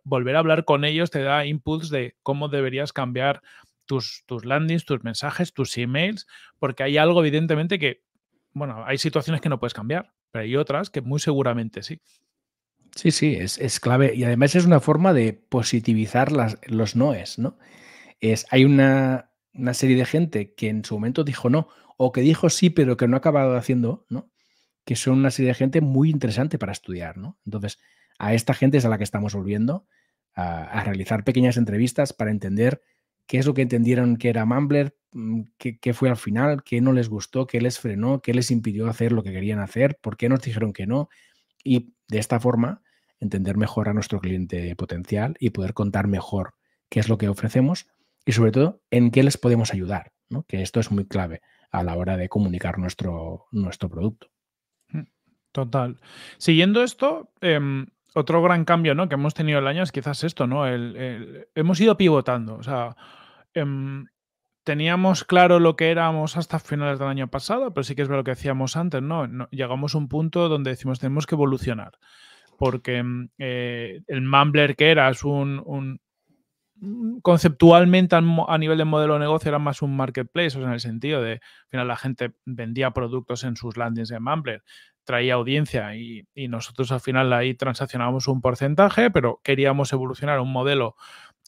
volver a hablar con ellos te da inputs de cómo deberías cambiar tus, landings, tus mensajes, tus emails, porque hay algo evidentemente que, bueno, hay situaciones que no puedes cambiar, pero hay otras que muy seguramente sí. Sí, sí, es, clave y además es una forma de positivizar las, los noes, ¿no? Es, hay una, serie de gente que en su momento dijo no, o que dijo sí, pero que no ha acabado haciendo, ¿no? Que son una serie de gente muy interesante para estudiar, ¿no? Entonces, a esta gente es a la que estamos volviendo, a, a realizar pequeñas entrevistas para entender qué es lo que entendieron que era Mumbler, mm, qué, fue al final, qué no les gustó, qué les frenó, qué les impidió hacer lo que querían hacer, por qué nos dijeron que no. Y de esta forma, entender mejor a nuestro cliente potencial y poder contar mejor qué es lo que ofrecemos y sobre todo en qué les podemos ayudar, ¿no? que esto es muy clave a la hora de comunicar nuestro, nuestro producto. Mm, total. Siguiendo esto, em, otro gran cambio que hemos tenido el año es quizás esto, ¿no? hemos ido pivotando. O sea, Em, teníamos claro lo que éramos hasta finales del año pasado, pero sí que es lo que hacíamos antes, ¿no? llegamos a un punto donde decimos tenemos que evolucionar, porque em, eh, el Mumbler que era es un, conceptualmente a nivel de modelo de negocio era más un marketplace, en el sentido de, al final la gente vendía productos en sus landings de Mumbler, traía audiencia y, y nosotros al final ahí transaccionábamos un porcentaje, pero queríamos evolucionar un modelo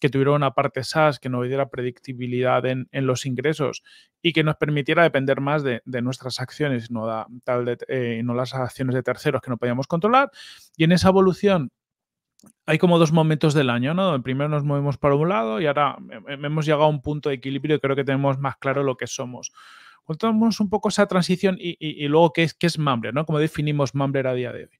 que tuviera una parte SaaS, que nos diera predictibilidad en, los ingresos y que nos permitiera depender más de, nuestras acciones, no, de, eh, no las acciones de terceros que no podíamos controlar. Y en esa evolución hay como dos momentos del año, ¿no? El primero nos movemos para un lado y ahora hemos llegado a un punto de equilibrio y creo que tenemos más claro lo que somos. Contamos un poco esa transición y, luego qué es, qué es Mambler, ¿no? ¿Cómo definimos Mambler a día de hoy?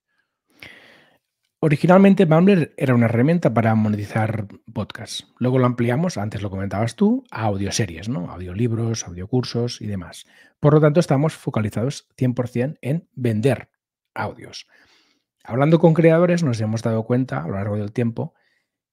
Originalmente Mumbler era una herramienta para monetizar podcasts. Luego lo ampliamos, antes lo comentabas tú, a audioseries, ¿no? Audiolibros, audiocursos y demás. Por lo tanto, estamos focalizados 100% en vender audios. Hablando con creadores, nos hemos dado cuenta a lo largo del tiempo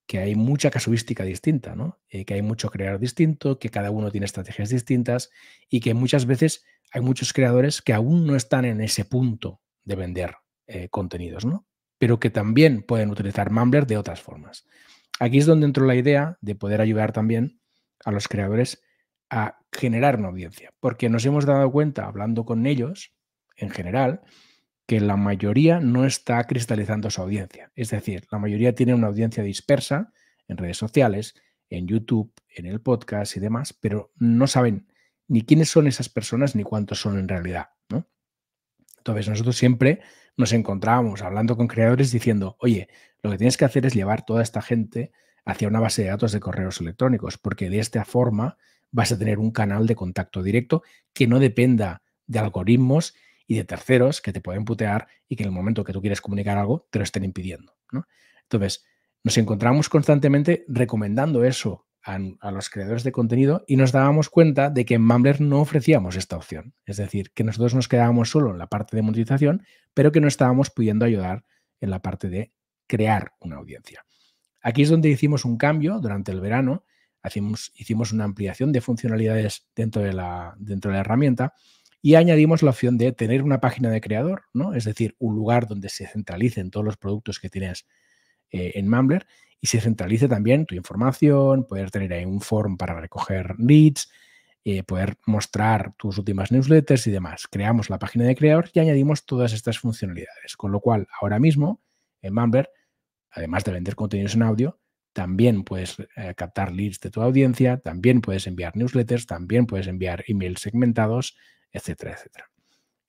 que hay mucha casuística distinta, ¿no? Eh, que hay mucho crear distinto, que cada uno tiene estrategias distintas y que muchas veces hay muchos creadores que aún no están en ese punto de vender eh, contenidos, ¿no? pero que también pueden utilizar Mumbler de otras formas. Aquí es donde entró la idea de poder ayudar también a los creadores a generar una audiencia, porque nos hemos dado cuenta, hablando con ellos en general, que la mayoría no está cristalizando su audiencia. Es decir, la mayoría tiene una audiencia dispersa en redes sociales, en YouTube, en el podcast y demás, pero no saben ni quiénes son esas personas ni cuántos son en realidad. ¿no? Entonces, nosotros siempre nos encontrábamos hablando con creadores diciendo, oye, lo que tienes que hacer es llevar toda esta gente hacia una base de datos de correos electrónicos, porque de esta forma vas a tener un canal de contacto directo que no dependa de algoritmos y de terceros que te pueden putear y que en el momento que tú quieres comunicar algo te lo estén impidiendo. Entonces, nos encontramos constantemente recomendando eso a, los creadores de contenido y nos dábamos cuenta de que en Mumbler no ofrecíamos esta opción. Es decir, que nosotros nos quedábamos solo en la parte de monetización, pero que no estábamos pudiendo ayudar en la parte de crear una audiencia. Aquí es donde hicimos un cambio durante el verano, hicimos, una ampliación de funcionalidades dentro de, la, dentro de la herramienta y añadimos la opción de tener una página de creador, ¿no? es decir, un lugar donde se centralicen todos los productos que tienes eh, en Mumbler y se centralice también tu información, poder tener ahí un form para recoger leads, eh, poder mostrar tus últimas newsletters y demás. Creamos la página de creador y añadimos todas estas funcionalidades. Con lo cual, ahora mismo en Mumbler, además de vender contenidos en audio, también puedes eh, captar leads de tu audiencia, también puedes enviar newsletters, también puedes enviar emails segmentados, etcétera, etcétera.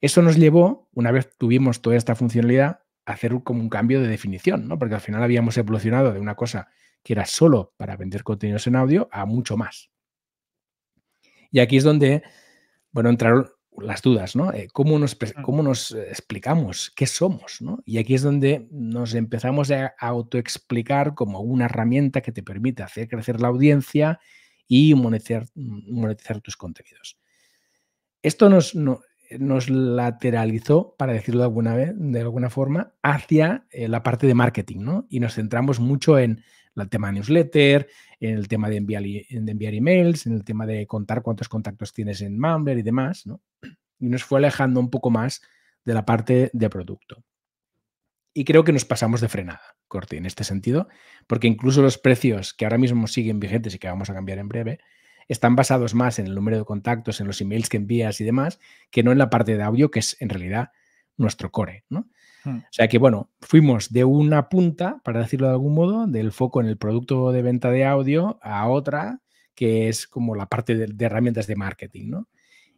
Eso nos llevó, una vez tuvimos toda esta funcionalidad, hacer como un cambio de definición, ¿no? Porque al final habíamos evolucionado de una cosa que era solo para vender contenidos en audio a mucho más. Y aquí es donde, bueno, entraron las dudas, ¿no? Eh, ¿Cómo nos, eh, explicamos qué somos, ¿no? Y aquí es donde nos empezamos a autoexplicar como una herramienta que te permite hacer crecer la audiencia y monetizar, monetizar tus contenidos. Esto nos, nos lateralizó, para decirlo de alguna, vez, de alguna forma, hacia eh, la parte de marketing, ¿no? Y nos centramos mucho en el tema newsletter, en el tema de enviar, emails, en el tema de contar cuántos contactos tienes en Mumbler y demás, ¿no? Y nos fue alejando un poco más de la parte de producto. Y creo que nos pasamos de frenada, Corti, en este sentido, porque incluso los precios que ahora mismo siguen vigentes y que vamos a cambiar en breve, están basados más en el número de contactos, en los emails que envías y demás, que no en la parte de audio, que es en realidad nuestro core. ¿no? Hmm. O sea que, bueno, fuimos de una punta, para decirlo de algún modo, del foco en el producto de venta de audio a otra, que es como la parte de, herramientas de marketing. ¿no?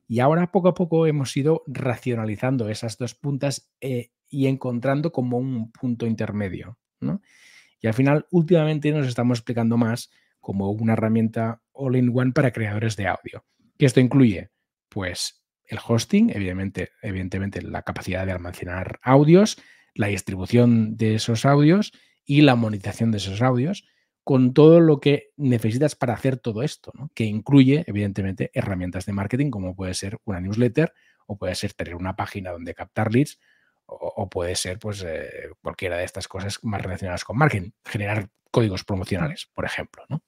Y ahora poco a poco hemos ido racionalizando esas dos puntas eh, y encontrando como un punto intermedio. ¿no? Y al final, últimamente nos estamos explicando más como una herramienta all-in-one para creadores de audio. Y esto incluye? Pues el hosting, evidentemente, evidentemente la capacidad de almacenar audios, la distribución de esos audios y la monetización de esos audios, con todo lo que necesitas para hacer todo esto, que incluye, evidentemente, herramientas de marketing como puede ser una newsletter o puede ser tener una página donde captar leads o, puede ser pues, eh, cualquiera de estas cosas más relacionadas con marketing, generar códigos promocionales, por ejemplo. ¿no?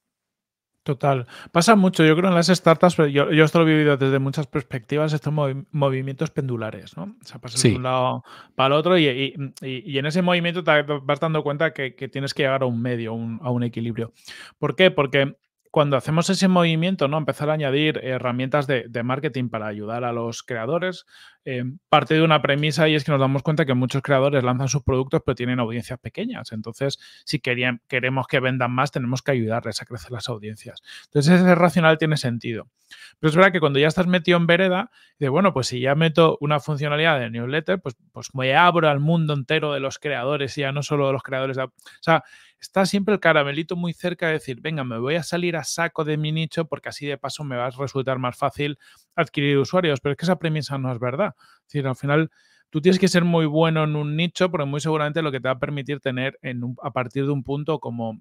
Total. Pasa mucho, yo creo, en las startups, yo, esto lo he vivido desde muchas perspectivas, estos movimientos pendulares, ¿no? O sea, pasas de un lado para el otro y, en ese movimiento te vas dando cuenta que, tienes que llegar a un medio, a un equilibrio. ¿Por qué? Porque cuando hacemos ese movimiento, ¿no? Empezar a añadir herramientas de, de, marketing para ayudar a los creadores, Em, parte de una premisa y es que nos damos cuenta que muchos creadores lanzan sus productos pero tienen audiencias pequeñas. Entonces, si querían, queremos que vendan más, tenemos que ayudarles a crecer las audiencias. Entonces, ese racional tiene sentido. Pero es verdad que cuando ya estás metido en vereda, de bueno, pues si ya meto una funcionalidad de newsletter, pues, pues me abro al mundo entero de los creadores y ya no solo de los creadores. De, o sea, está siempre el caramelito muy cerca de decir, venga, me voy a salir a saco de mi nicho porque así de paso me va a resultar más fácil adquirir usuarios, pero es que esa premisa no es verdad. al final tú tienes que ser muy bueno en un nicho, porque muy seguramente lo que te va a permitir tener en a partir de un punto como,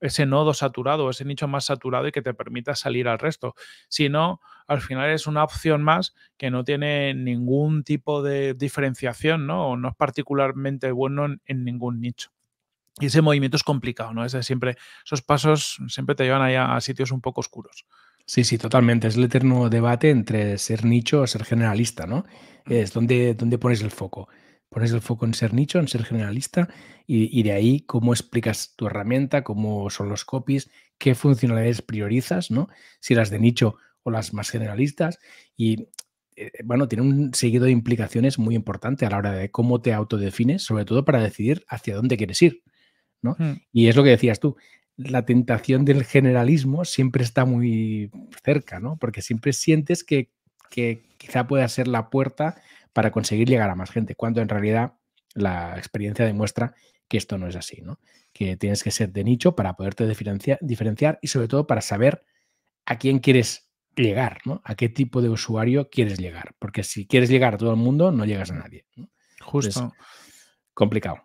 ese nodo saturado, ese nicho más saturado y que te permita salir al resto. Si no, al final es una opción más que no tiene ningún tipo de diferenciación, ¿no? O no es particularmente bueno en, ningún nicho. Y ese movimiento es complicado, ¿no? Es siempre, esos pasos siempre te llevan ahí a sitios un poco oscuros. Sí, sí, totalmente. Es el eterno debate entre ser nicho o ser generalista, ¿no? Es donde, pones el foco. Pones el foco en ser nicho, en ser generalista, y, de ahí cómo explicas tu herramienta, cómo son los copies, qué funcionalidades priorizas, ¿no? Si las de nicho o las más generalistas. Y eh, bueno, tiene un seguido de implicaciones muy importante a la hora de cómo te autodefines, sobre todo para decidir hacia dónde quieres ir. ¿no? Hmm. Y es lo que decías tú, la tentación del generalismo siempre está muy cerca, ¿no? Porque siempre sientes que, quizá pueda ser la puerta para conseguir llegar a más gente, cuando en realidad la experiencia demuestra que esto no es así, ¿no? Que tienes que ser de nicho para poderte diferenciar, y sobre todo para saber a quién quieres llegar, ¿no? A qué tipo de usuario quieres llegar, porque si quieres llegar a todo el mundo no llegas a nadie. Justo. complicado.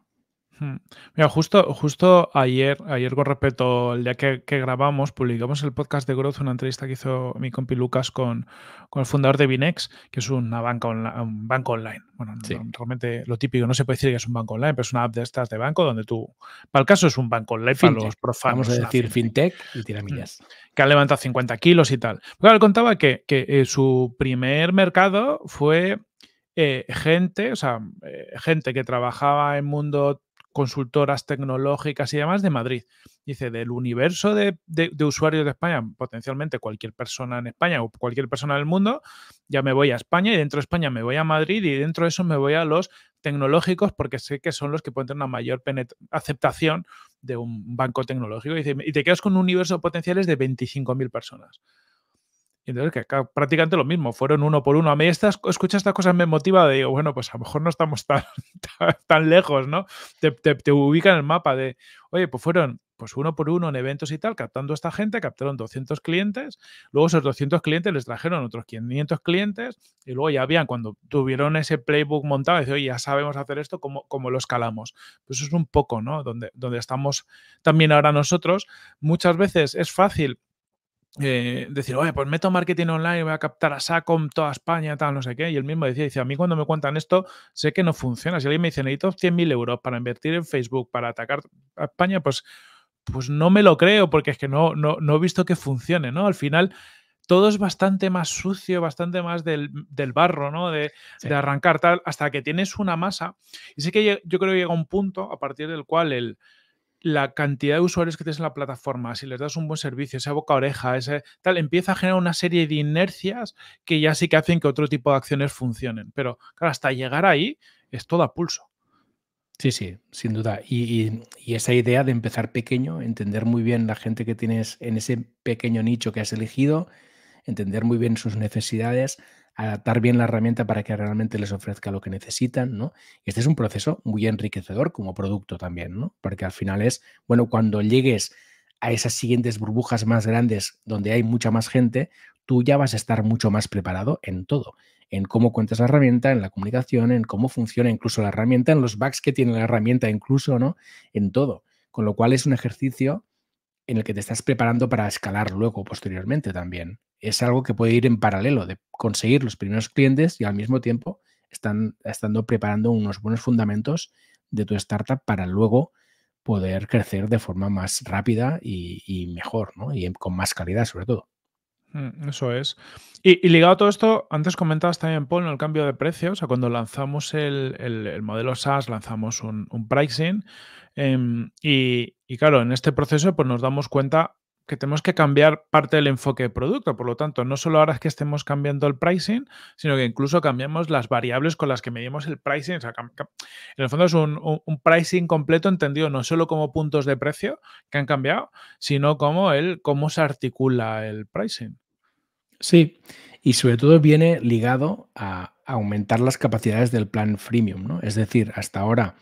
Hmm. Mira, justo, justo ayer, ayer con respecto al día que, grabamos, publicamos el podcast de Growth, una entrevista que hizo mi compi Lucas con, el fundador de Binex, que es una banca un banco online. Bueno, realmente lo típico, no se puede decir que es un banco online, pero es una app de estas de banco donde tú, para el caso es un banco online para los profanos. Vamos a decir fintech, y tiramillas. Hmm. Que han levantado 50 kilos y tal. Pero le contaba que, eh, su primer mercado fue eh, gente, o sea, eh, gente que trabajaba en mundo consultoras tecnológicas y demás de Madrid. Dice, del universo de, usuarios de España, potencialmente cualquier persona en España o cualquier persona del mundo, ya me voy a España y dentro de España me voy a Madrid y dentro de eso me voy a los tecnológicos porque sé que son los que pueden tener una mayor aceptación de un banco tecnológico. y te quedas con un universo de potenciales de 25.000 personas. Y entonces que prácticamente lo mismo, fueron uno por uno. A mí estas, escuchar estas cosas me motiva de digo, bueno, pues a lo mejor no estamos tan, tan, lejos, ¿no? Te, te, ubican el mapa de, oye, pues fueron pues uno por uno en eventos y tal, captando a esta gente, captaron 200 clientes, luego esos 200 clientes les trajeron otros 500 clientes y luego ya habían, cuando tuvieron ese playbook montado, decía oye, ya sabemos hacer esto, ¿cómo, lo escalamos? Pues eso es un poco, ¿no? Donde, donde estamos también ahora nosotros. Muchas veces es fácil eh, decir, oye, pues meto marketing online, voy a captar a SACOM, en toda España, tal, no sé qué. Y él mismo decía, dice, a mí cuando me cuentan esto, sé que no funciona. Si alguien me dice, necesito 100.000 euros para invertir en Facebook, para atacar a España, pues, pues no me lo creo, porque es que no, no, he visto que funcione, ¿no? Al final todo es bastante más sucio, bastante más del, barro, ¿no? De, de, arrancar tal, hasta que tienes una masa. Y sí que yo creo que llega un punto a partir del cual el, la cantidad de usuarios que tienes en la plataforma, si les das un buen servicio, esa boca oreja, ese tal, empieza a generar una serie de inercias que ya sí que hacen que otro tipo de acciones funcionen. Pero hasta llegar ahí es todo a pulso. Sí, sí, sin duda. y, esa idea de empezar pequeño, entender muy bien la gente que tienes en ese pequeño nicho que has elegido, entender muy bien sus necesidades, adaptar bien la herramienta para que realmente les ofrezca lo que necesitan, ¿no? este es un proceso muy enriquecedor como producto también, ¿no? Porque al final es, bueno, cuando llegues a esas siguientes burbujas más grandes donde hay mucha más gente, tú ya vas a estar mucho más preparado en todo, en cómo cuentas la herramienta, en la comunicación, en cómo funciona incluso la herramienta, en los bugs que tiene la herramienta incluso, ¿no? En todo. Con lo cual es un ejercicio en el que te estás preparando para escalar luego, posteriormente también. Es algo que puede ir en paralelo, de conseguir los primeros clientes y al mismo tiempo están estando preparando unos buenos fundamentos de tu startup para luego poder crecer de forma más rápida y, mejor, ¿no? Y con más calidad, sobre todo. Mm, eso es. Y, ligado a todo esto, antes comentabas también, Paul, el cambio de precios, O sea, cuando lanzamos el, modelo SaaS, lanzamos un, pricing. Em, y, y claro, en este proceso pues, nos damos cuenta que tenemos que cambiar parte del enfoque de producto. Por lo tanto, no solo ahora es que estemos cambiando el pricing, sino que incluso cambiamos las variables con las que medimos el pricing. en el fondo es un, pricing completo entendido no solo como puntos de precio que han cambiado, sino como el cómo se articula el pricing. Sí, y sobre todo viene ligado a aumentar las capacidades del plan freemium. ¿no? Es decir, hasta ahora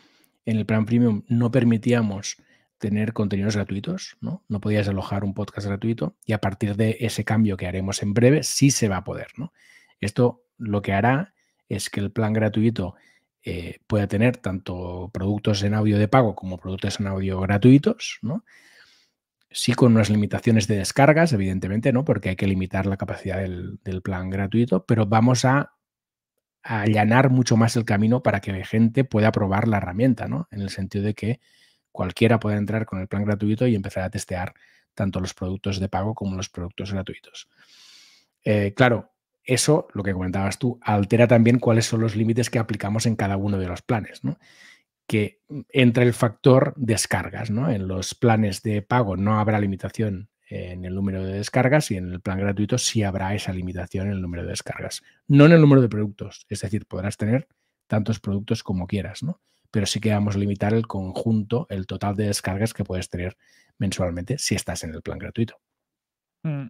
en el plan premium no permitíamos tener contenidos gratuitos, ¿no? No podías alojar un podcast gratuito y a partir de ese cambio que haremos en breve, sí se va a poder, ¿no? Esto lo que hará es que el plan gratuito eh, pueda tener tanto productos en audio de pago como productos en audio gratuitos, ¿no? Sí con unas limitaciones de descargas, evidentemente, ¿no? Porque hay que limitar la capacidad del, plan gratuito, pero vamos a allanar mucho más el camino para que gente pueda probar la herramienta, ¿no? En el sentido de que cualquiera puede entrar con el plan gratuito y empezar a testear tanto los productos de pago como los productos gratuitos. Eh, claro, eso, lo que comentabas tú, altera también cuáles son los límites que aplicamos en cada uno de los planes, ¿no? Que entra el factor descargas, ¿no? En los planes de pago no habrá limitación en el número de descargas y en el plan gratuito sí habrá esa limitación en el número de descargas, no en el número de productos, es decir, podrás tener tantos productos como quieras, ¿no? pero sí que vamos a limitar el conjunto, el total de descargas que puedes tener mensualmente si estás en el plan gratuito. Mm.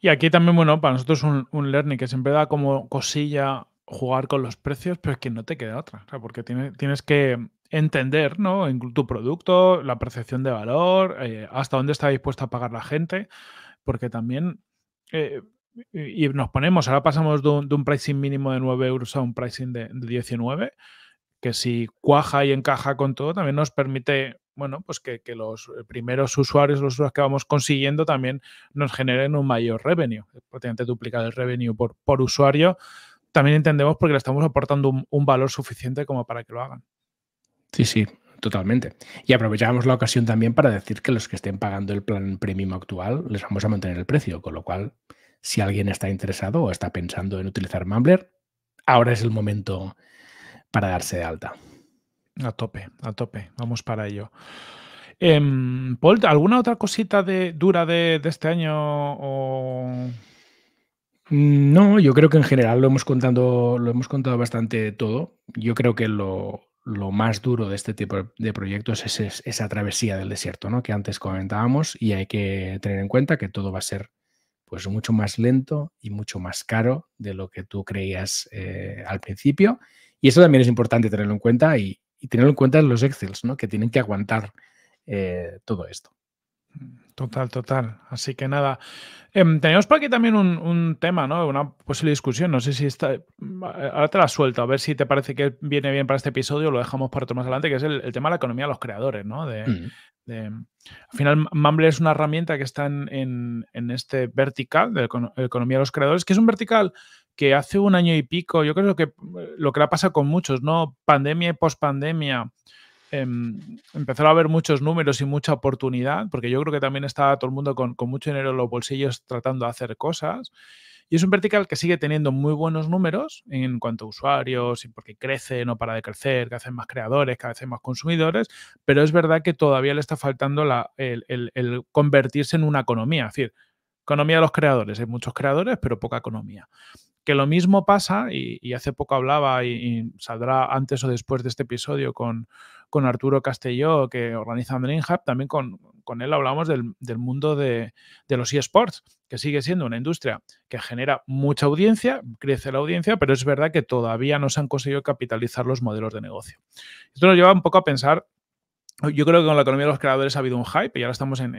Y aquí también, bueno, para nosotros un, un learning que siempre da como cosilla jugar con los precios, pero es que no te queda otra, porque tienes, tienes que entender ¿no? tu producto, la percepción de valor, eh, hasta dónde está dispuesta a pagar la gente, porque también... Eh, y nos ponemos, ahora pasamos de un, pricing mínimo de 9 euros a un pricing de, de 19, que si cuaja y encaja con todo, también nos permite, bueno, pues que, los eh, primeros usuarios, los usuarios que vamos consiguiendo, también nos generen un mayor revenue. Eh, prácticamente duplicar el revenue por, por usuario, también entendemos porque le estamos aportando un, valor suficiente como para que lo hagan. Sí, sí, totalmente. Y aprovechamos la ocasión también para decir que los que estén pagando el plan premium actual les vamos a mantener el precio, con lo cual, si alguien está interesado o está pensando en utilizar Mumbler, ahora es el momento para darse de alta. A tope, a tope, vamos para ello. Em, Paul, ¿alguna otra cosita de, dura de, este año mm, No, yo creo que en general lo hemos contado, lo hemos contado bastante todo. Yo creo que lo, más duro de este tipo de proyectos es, esa travesía del desierto, ¿no? Que antes comentábamos y hay que tener en cuenta que todo va a ser pues mucho más lento y mucho más caro de lo que tú creías eh, al principio y eso también es importante tenerlo en cuenta y, tenerlo en cuenta en los Excels, ¿no? que tienen que aguantar eh, todo esto. Total, total. Así que nada. Em, tenemos por aquí también un, tema, ¿no? Una posible discusión. No sé si está. Mm, ahora te la suelto, a ver si te parece que viene bien para este episodio, lo dejamos para otro más adelante, que es el, tema de la economía de los creadores, ¿no? De, mm. Al final, Mumble es una herramienta que está en, este vertical de economía de los creadores, que es un vertical que hace un año y pico, yo creo que eh, lo que ha pasa con muchos, ¿no? Pandemia y pospandemia, eh, em, empezó a haber muchos números y mucha oportunidad, porque yo creo que también estaba todo el mundo con, mucho dinero en los bolsillos tratando de hacer cosas. Y es un vertical que sigue teniendo muy buenos números en cuanto a usuarios, porque crece, no para de crecer, que hacen más creadores, que hacen más consumidores, pero es verdad que todavía le está faltando el, convertirse en una economía. Es decir, economía de los creadores. Hay muchos creadores, pero poca economía. Que lo mismo pasa, y, hace poco hablaba y, saldrá antes o después de este episodio con, Arturo Castelló, que organiza Dream Hub, también con, él hablamos del, mundo de, los eSports, que sigue siendo una industria que genera mucha audiencia, crece la audiencia, pero es verdad que todavía no se han conseguido capitalizar los modelos de negocio. Esto nos lleva un poco a pensar yo creo que con la economía de los creadores ha habido un hype y ahora estamos en,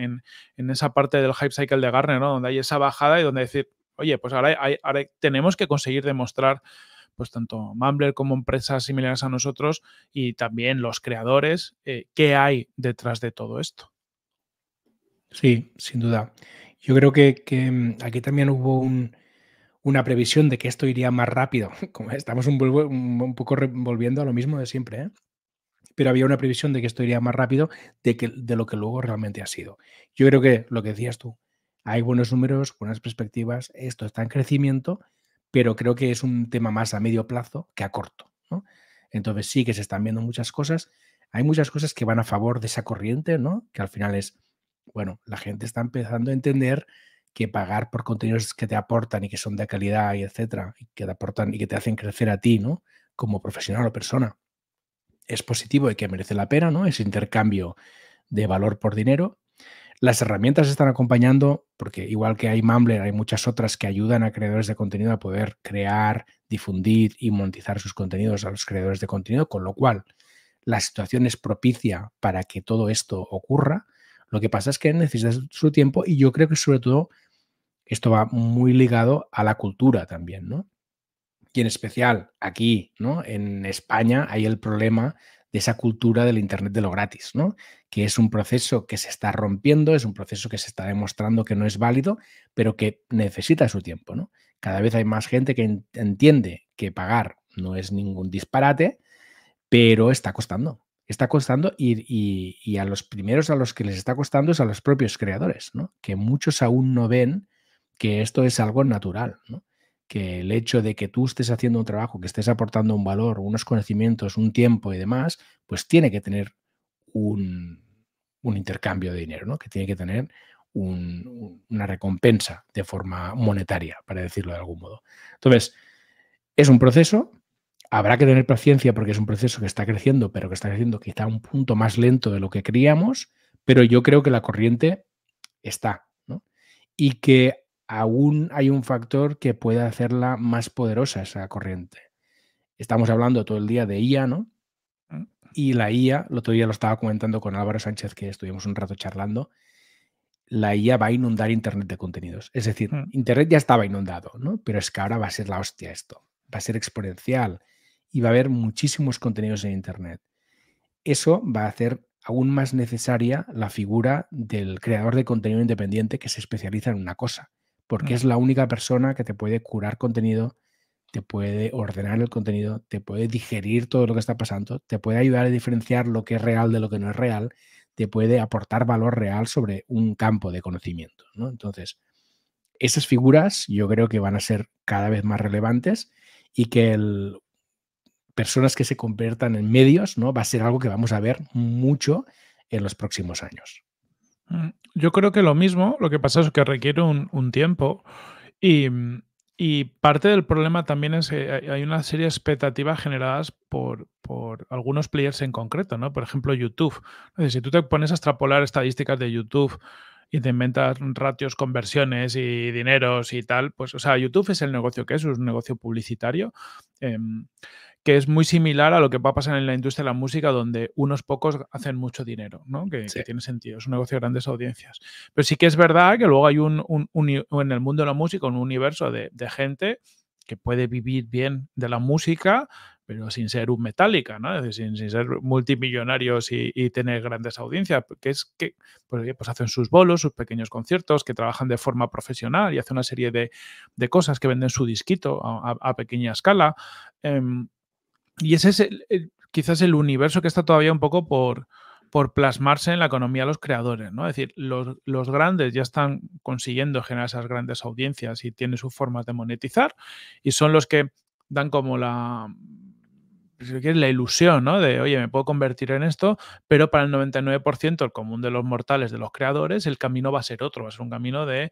en esa parte del hype cycle de Garner, ¿no? Donde hay esa bajada y donde decir, Oye, pues ahora, tenemos que conseguir demostrar pues tanto Mumbler como empresas similares a nosotros y también los creadores, eh, qué hay detrás de todo esto. Sí, sin duda. Yo creo que, mm, aquí también hubo una previsión de que esto iría más rápido. Como estamos un, poco volviendo a lo mismo de siempre, ¿eh? pero había una previsión de que esto iría más rápido de lo que luego realmente ha sido. Yo creo que lo que decías tú, hay buenos números, buenas perspectivas, esto está en crecimiento, pero creo que es un tema más a medio plazo que a corto. Entonces sí que se están viendo muchas cosas. Hay muchas cosas que van a favor de esa corriente, ¿no? Que al final es, bueno, la gente está empezando a entender que pagar por contenidos que te aportan y que son de calidad y etcétera, y que te aportan y que te hacen crecer a ti, ¿no? Como profesional o persona, es positivo y que merece la pena, ¿no? Ese intercambio de valor por dinero las herramientas están acompañando, porque igual que hay Mumbler, hay muchas otras que ayudan a creadores de contenido a poder crear, difundir y monetizar sus contenidos a los creadores de contenido, con lo cual la situación es propicia para que todo esto ocurra. Lo que pasa es que necesitas su tiempo y yo creo que sobre todo esto va muy ligado a la cultura también, ¿no? Y en especial aquí, ¿no? En España hay el problema de esa cultura del Internet de lo gratis, ¿no? que es un proceso que se está rompiendo, es un proceso que se está demostrando que no es válido, pero que necesita su tiempo. ¿no? Cada vez hay más gente que entiende que pagar no es ningún disparate, pero está costando. Está costando y, y, a los primeros a los que les está costando es a los propios creadores, ¿no? que muchos aún no ven que esto es algo natural. ¿no? que el hecho de que tú estés haciendo un trabajo, que estés aportando un valor, unos conocimientos, un tiempo y demás, pues tiene que tener un, intercambio de dinero, ¿no? Que tiene que tener una recompensa de forma monetaria, para decirlo de algún modo. Entonces, es un proceso, habrá que tener paciencia porque es un proceso que está creciendo, pero que está creciendo quizá un punto más lento de lo que creíamos, pero yo creo que la corriente está, ¿no? Y que aún hay un factor que puede hacerla más poderosa esa corriente. Estamos hablando todo el día de IA, ¿no? Mm. Y la IA, el otro día lo estaba comentando con Álvaro Sánchez, que estuvimos un rato charlando, la IA va a inundar Internet de contenidos. Es decir, mm. Internet ya estaba inundado, ¿no? Pero es que ahora va a ser la hostia esto. Va a ser exponencial y va a haber muchísimos contenidos en Internet. Eso va a hacer aún más necesaria la figura del creador de contenido independiente que se especializa en una cosa porque es la única persona que te puede curar contenido, te puede ordenar el contenido, te puede digerir todo lo que está pasando, te puede ayudar a diferenciar lo que es real de lo que no es real, te puede aportar valor real sobre un campo de conocimiento. Entonces, esas figuras yo creo que van a ser cada vez más relevantes y que personas que se conviertan en medios ¿no? va a ser algo que vamos a ver mucho en los próximos años. Mm, yo creo que lo mismo, lo que pasa es que requiere un, tiempo y, parte del problema también es que eh, hay una serie de expectativas generadas por, por algunos players en concreto, ¿no? Por ejemplo, YouTube. si tú te pones a extrapolar estadísticas de YouTube y te inventas ratios, conversiones y dineros y tal, pues, o sea, YouTube es el negocio que es, es un negocio publicitario. Em, que es muy similar a lo que va a pasar en la industria de la música, donde unos pocos hacen mucho dinero, ¿no? que, tiene sentido, es un negocio de grandes audiencias. Pero sí que es verdad que luego hay un, en el mundo de la música un universo de, gente que puede vivir bien de la música, pero sin ser un metálica, ¿no? sin, ser multimillonarios y, tener grandes audiencias, que es que pues, pues, hacen sus bolos, sus pequeños conciertos, que trabajan de forma profesional y hacen una serie de, de cosas que venden su disquito a, pequeña escala. Em, y ese es quizás el universo que está todavía un poco por, por plasmarse en la economía de los creadores, ¿no? Es decir, los, grandes ya están consiguiendo generar esas grandes audiencias y tienen sus formas de monetizar y son los que dan como la la ilusión, ¿no? De, oye, me puedo convertir en esto, pero para el 99%, el común de los mortales, de los creadores, el camino va a ser otro, va a ser un camino de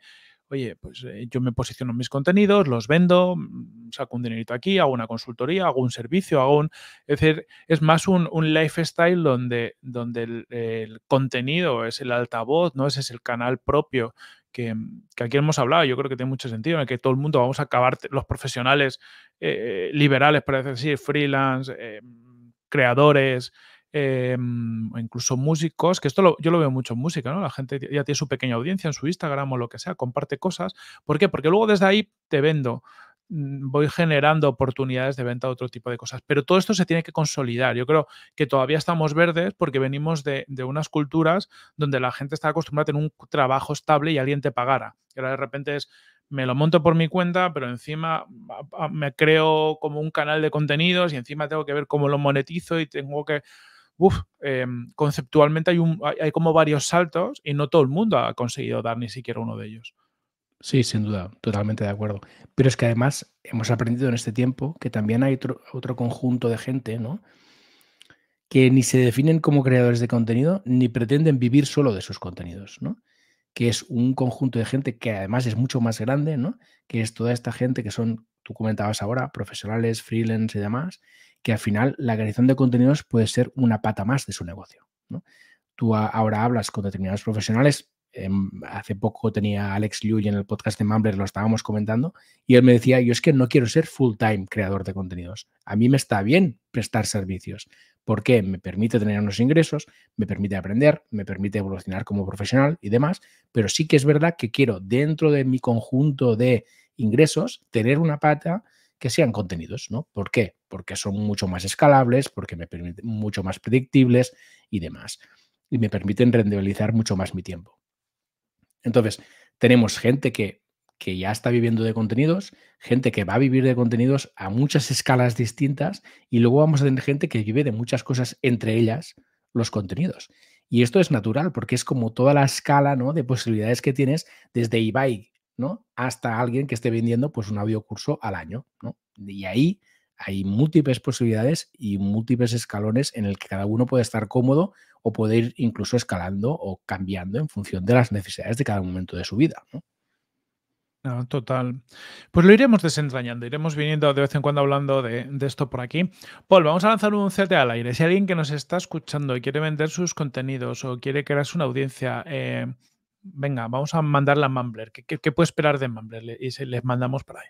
oye, pues eh, yo me posiciono mis contenidos, los vendo, mm, saco un dinerito aquí, hago una consultoría, hago un servicio, hago un... Es decir, es más un, un lifestyle donde, donde el, contenido es el altavoz, ¿no? Ese es el canal propio que, mm, que, aquí hemos hablado, yo creo que tiene mucho sentido, en que todo el mundo vamos a acabar, los profesionales eh, eh liberales, para decir, freelance, eh, mm, creadores, Em, incluso músicos, que esto yo lo veo mucho en música, ¿no? La gente ya tiene su pequeña audiencia en su Instagram o lo que sea, comparte cosas. ¿Por qué? Porque luego desde ahí te vendo, mm, voy generando oportunidades de venta de otro tipo de cosas. Pero todo esto se tiene que consolidar. Yo creo que todavía estamos verdes porque venimos de, de unas culturas donde la gente está acostumbrada a tener un trabajo estable y alguien te pagara. Y ahora de repente es, me lo monto por mi cuenta, pero encima ah, ah, me creo como un canal de contenidos y encima tengo que ver cómo lo monetizo y tengo que uf, em, conceptualmente hay, un, hay como varios saltos y no todo el mundo ha conseguido dar ni siquiera uno de ellos. Sí, sin duda, totalmente de acuerdo. Pero es que además hemos aprendido en este tiempo que también hay otro, conjunto de gente, ¿no? Que ni se definen como creadores de contenido ni pretenden vivir solo de sus contenidos, ¿no? Que es un conjunto de gente que además es mucho más grande, ¿no? Que es toda esta gente que son tú comentabas ahora, profesionales, freelance y demás, que al final la creación de contenidos puede ser una pata más de su negocio. Tú ahora hablas con determinados profesionales. Em, hace poco tenía Alex Liu y en el podcast de Mambler lo estábamos comentando y él me decía, yo es que no quiero ser full time creador de contenidos. A mí me está bien prestar servicios porque me permite tener unos ingresos, me permite aprender, me permite evolucionar como profesional y demás, pero sí que es verdad que quiero dentro de mi conjunto de ingresos, tener una pata que sean contenidos, ¿no? ¿Por qué? Porque son mucho más escalables, porque me permiten mucho más predictibles y demás. Y me permiten rendibilizar mucho más mi tiempo. Entonces, tenemos gente que, que ya está viviendo de contenidos, gente que va a vivir de contenidos a muchas escalas distintas y luego vamos a tener gente que vive de muchas cosas, entre ellas los contenidos. Y esto es natural porque es como toda la escala ¿no? de posibilidades que tienes desde Ibai, hasta alguien que esté vendiendo pues un audiocurso al año, Y ahí hay múltiples posibilidades y múltiples escalones en el que cada uno puede estar cómodo o puede ir incluso escalando o cambiando en función de las necesidades de cada momento de su vida, total. Pues lo iremos desentrañando, iremos viniendo de vez en cuando hablando de, esto por aquí. Paul, vamos a lanzar un CT al aire. Si alguien que nos está escuchando y quiere vender sus contenidos o quiere crear una audiencia, eh, venga, vamos a mandarla a Mumbler. ¿Qué, puede esperar de Mumbler? Y se les mandamos para ahí.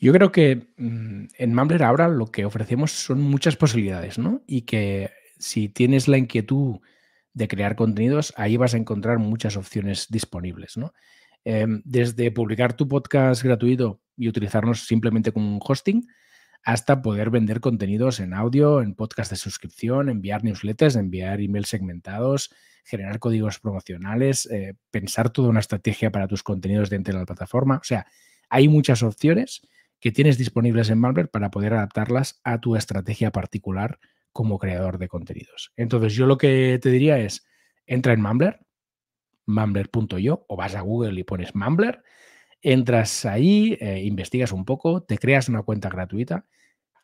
Yo creo que mm, en Mumbler ahora lo que ofrecemos son muchas posibilidades, ¿no? Y que si tienes la inquietud de crear contenidos, ahí vas a encontrar muchas opciones disponibles, ¿no? Em, desde publicar tu podcast gratuito y utilizarnos simplemente como un hosting, hasta poder vender contenidos en audio, en podcast de suscripción, enviar newsletters, enviar emails segmentados, generar códigos promocionales, eh, pensar toda una estrategia para tus contenidos dentro de la plataforma. O sea, hay muchas opciones que tienes disponibles en Mumbler para poder adaptarlas a tu estrategia particular como creador de contenidos. Entonces, yo lo que te diría es, entra en Mumbler, mumbler.io, o vas a Google y pones Mumbler, entras ahí, eh, investigas un poco, te creas una cuenta gratuita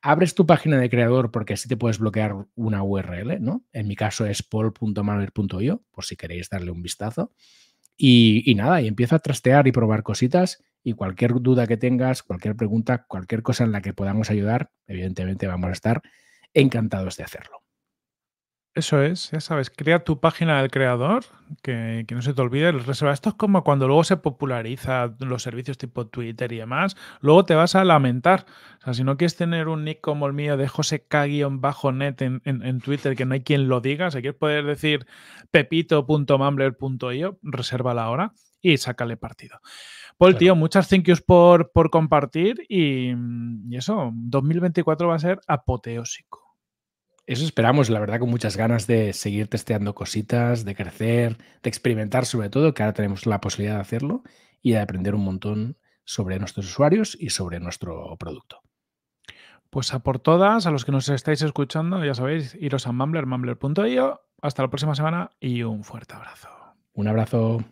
abres tu página de creador porque así te puedes bloquear una URL, ¿no? En mi caso es polmanuelio por si queréis darle un vistazo. Y, y, nada, y empieza a trastear y probar cositas y cualquier duda que tengas, cualquier pregunta, cualquier cosa en la que podamos ayudar, evidentemente vamos a estar encantados de hacerlo. Eso es, ya sabes, crea tu página del creador, que, no se te olvide, reserva. Esto es como cuando luego se populariza los servicios tipo Twitter y demás, luego te vas a lamentar. O sea, si no quieres tener un nick como el mío de José bajo net en, Twitter, que no hay quien lo diga, si quieres poder decir pepito.mambler.io reserva la hora y sácale partido. Pues tío, muchas thank yous por, por compartir y, y eso, 2024 va a ser apoteósico. Eso esperamos, la verdad, con muchas ganas de seguir testeando cositas, de crecer, de experimentar sobre todo, que ahora tenemos la posibilidad de hacerlo y de aprender un montón sobre nuestros usuarios y sobre nuestro producto. Pues a por todas, a los que nos estáis escuchando, ya sabéis, iros a mumbler, mumbler.io. Hasta la próxima semana y un fuerte abrazo. Un abrazo.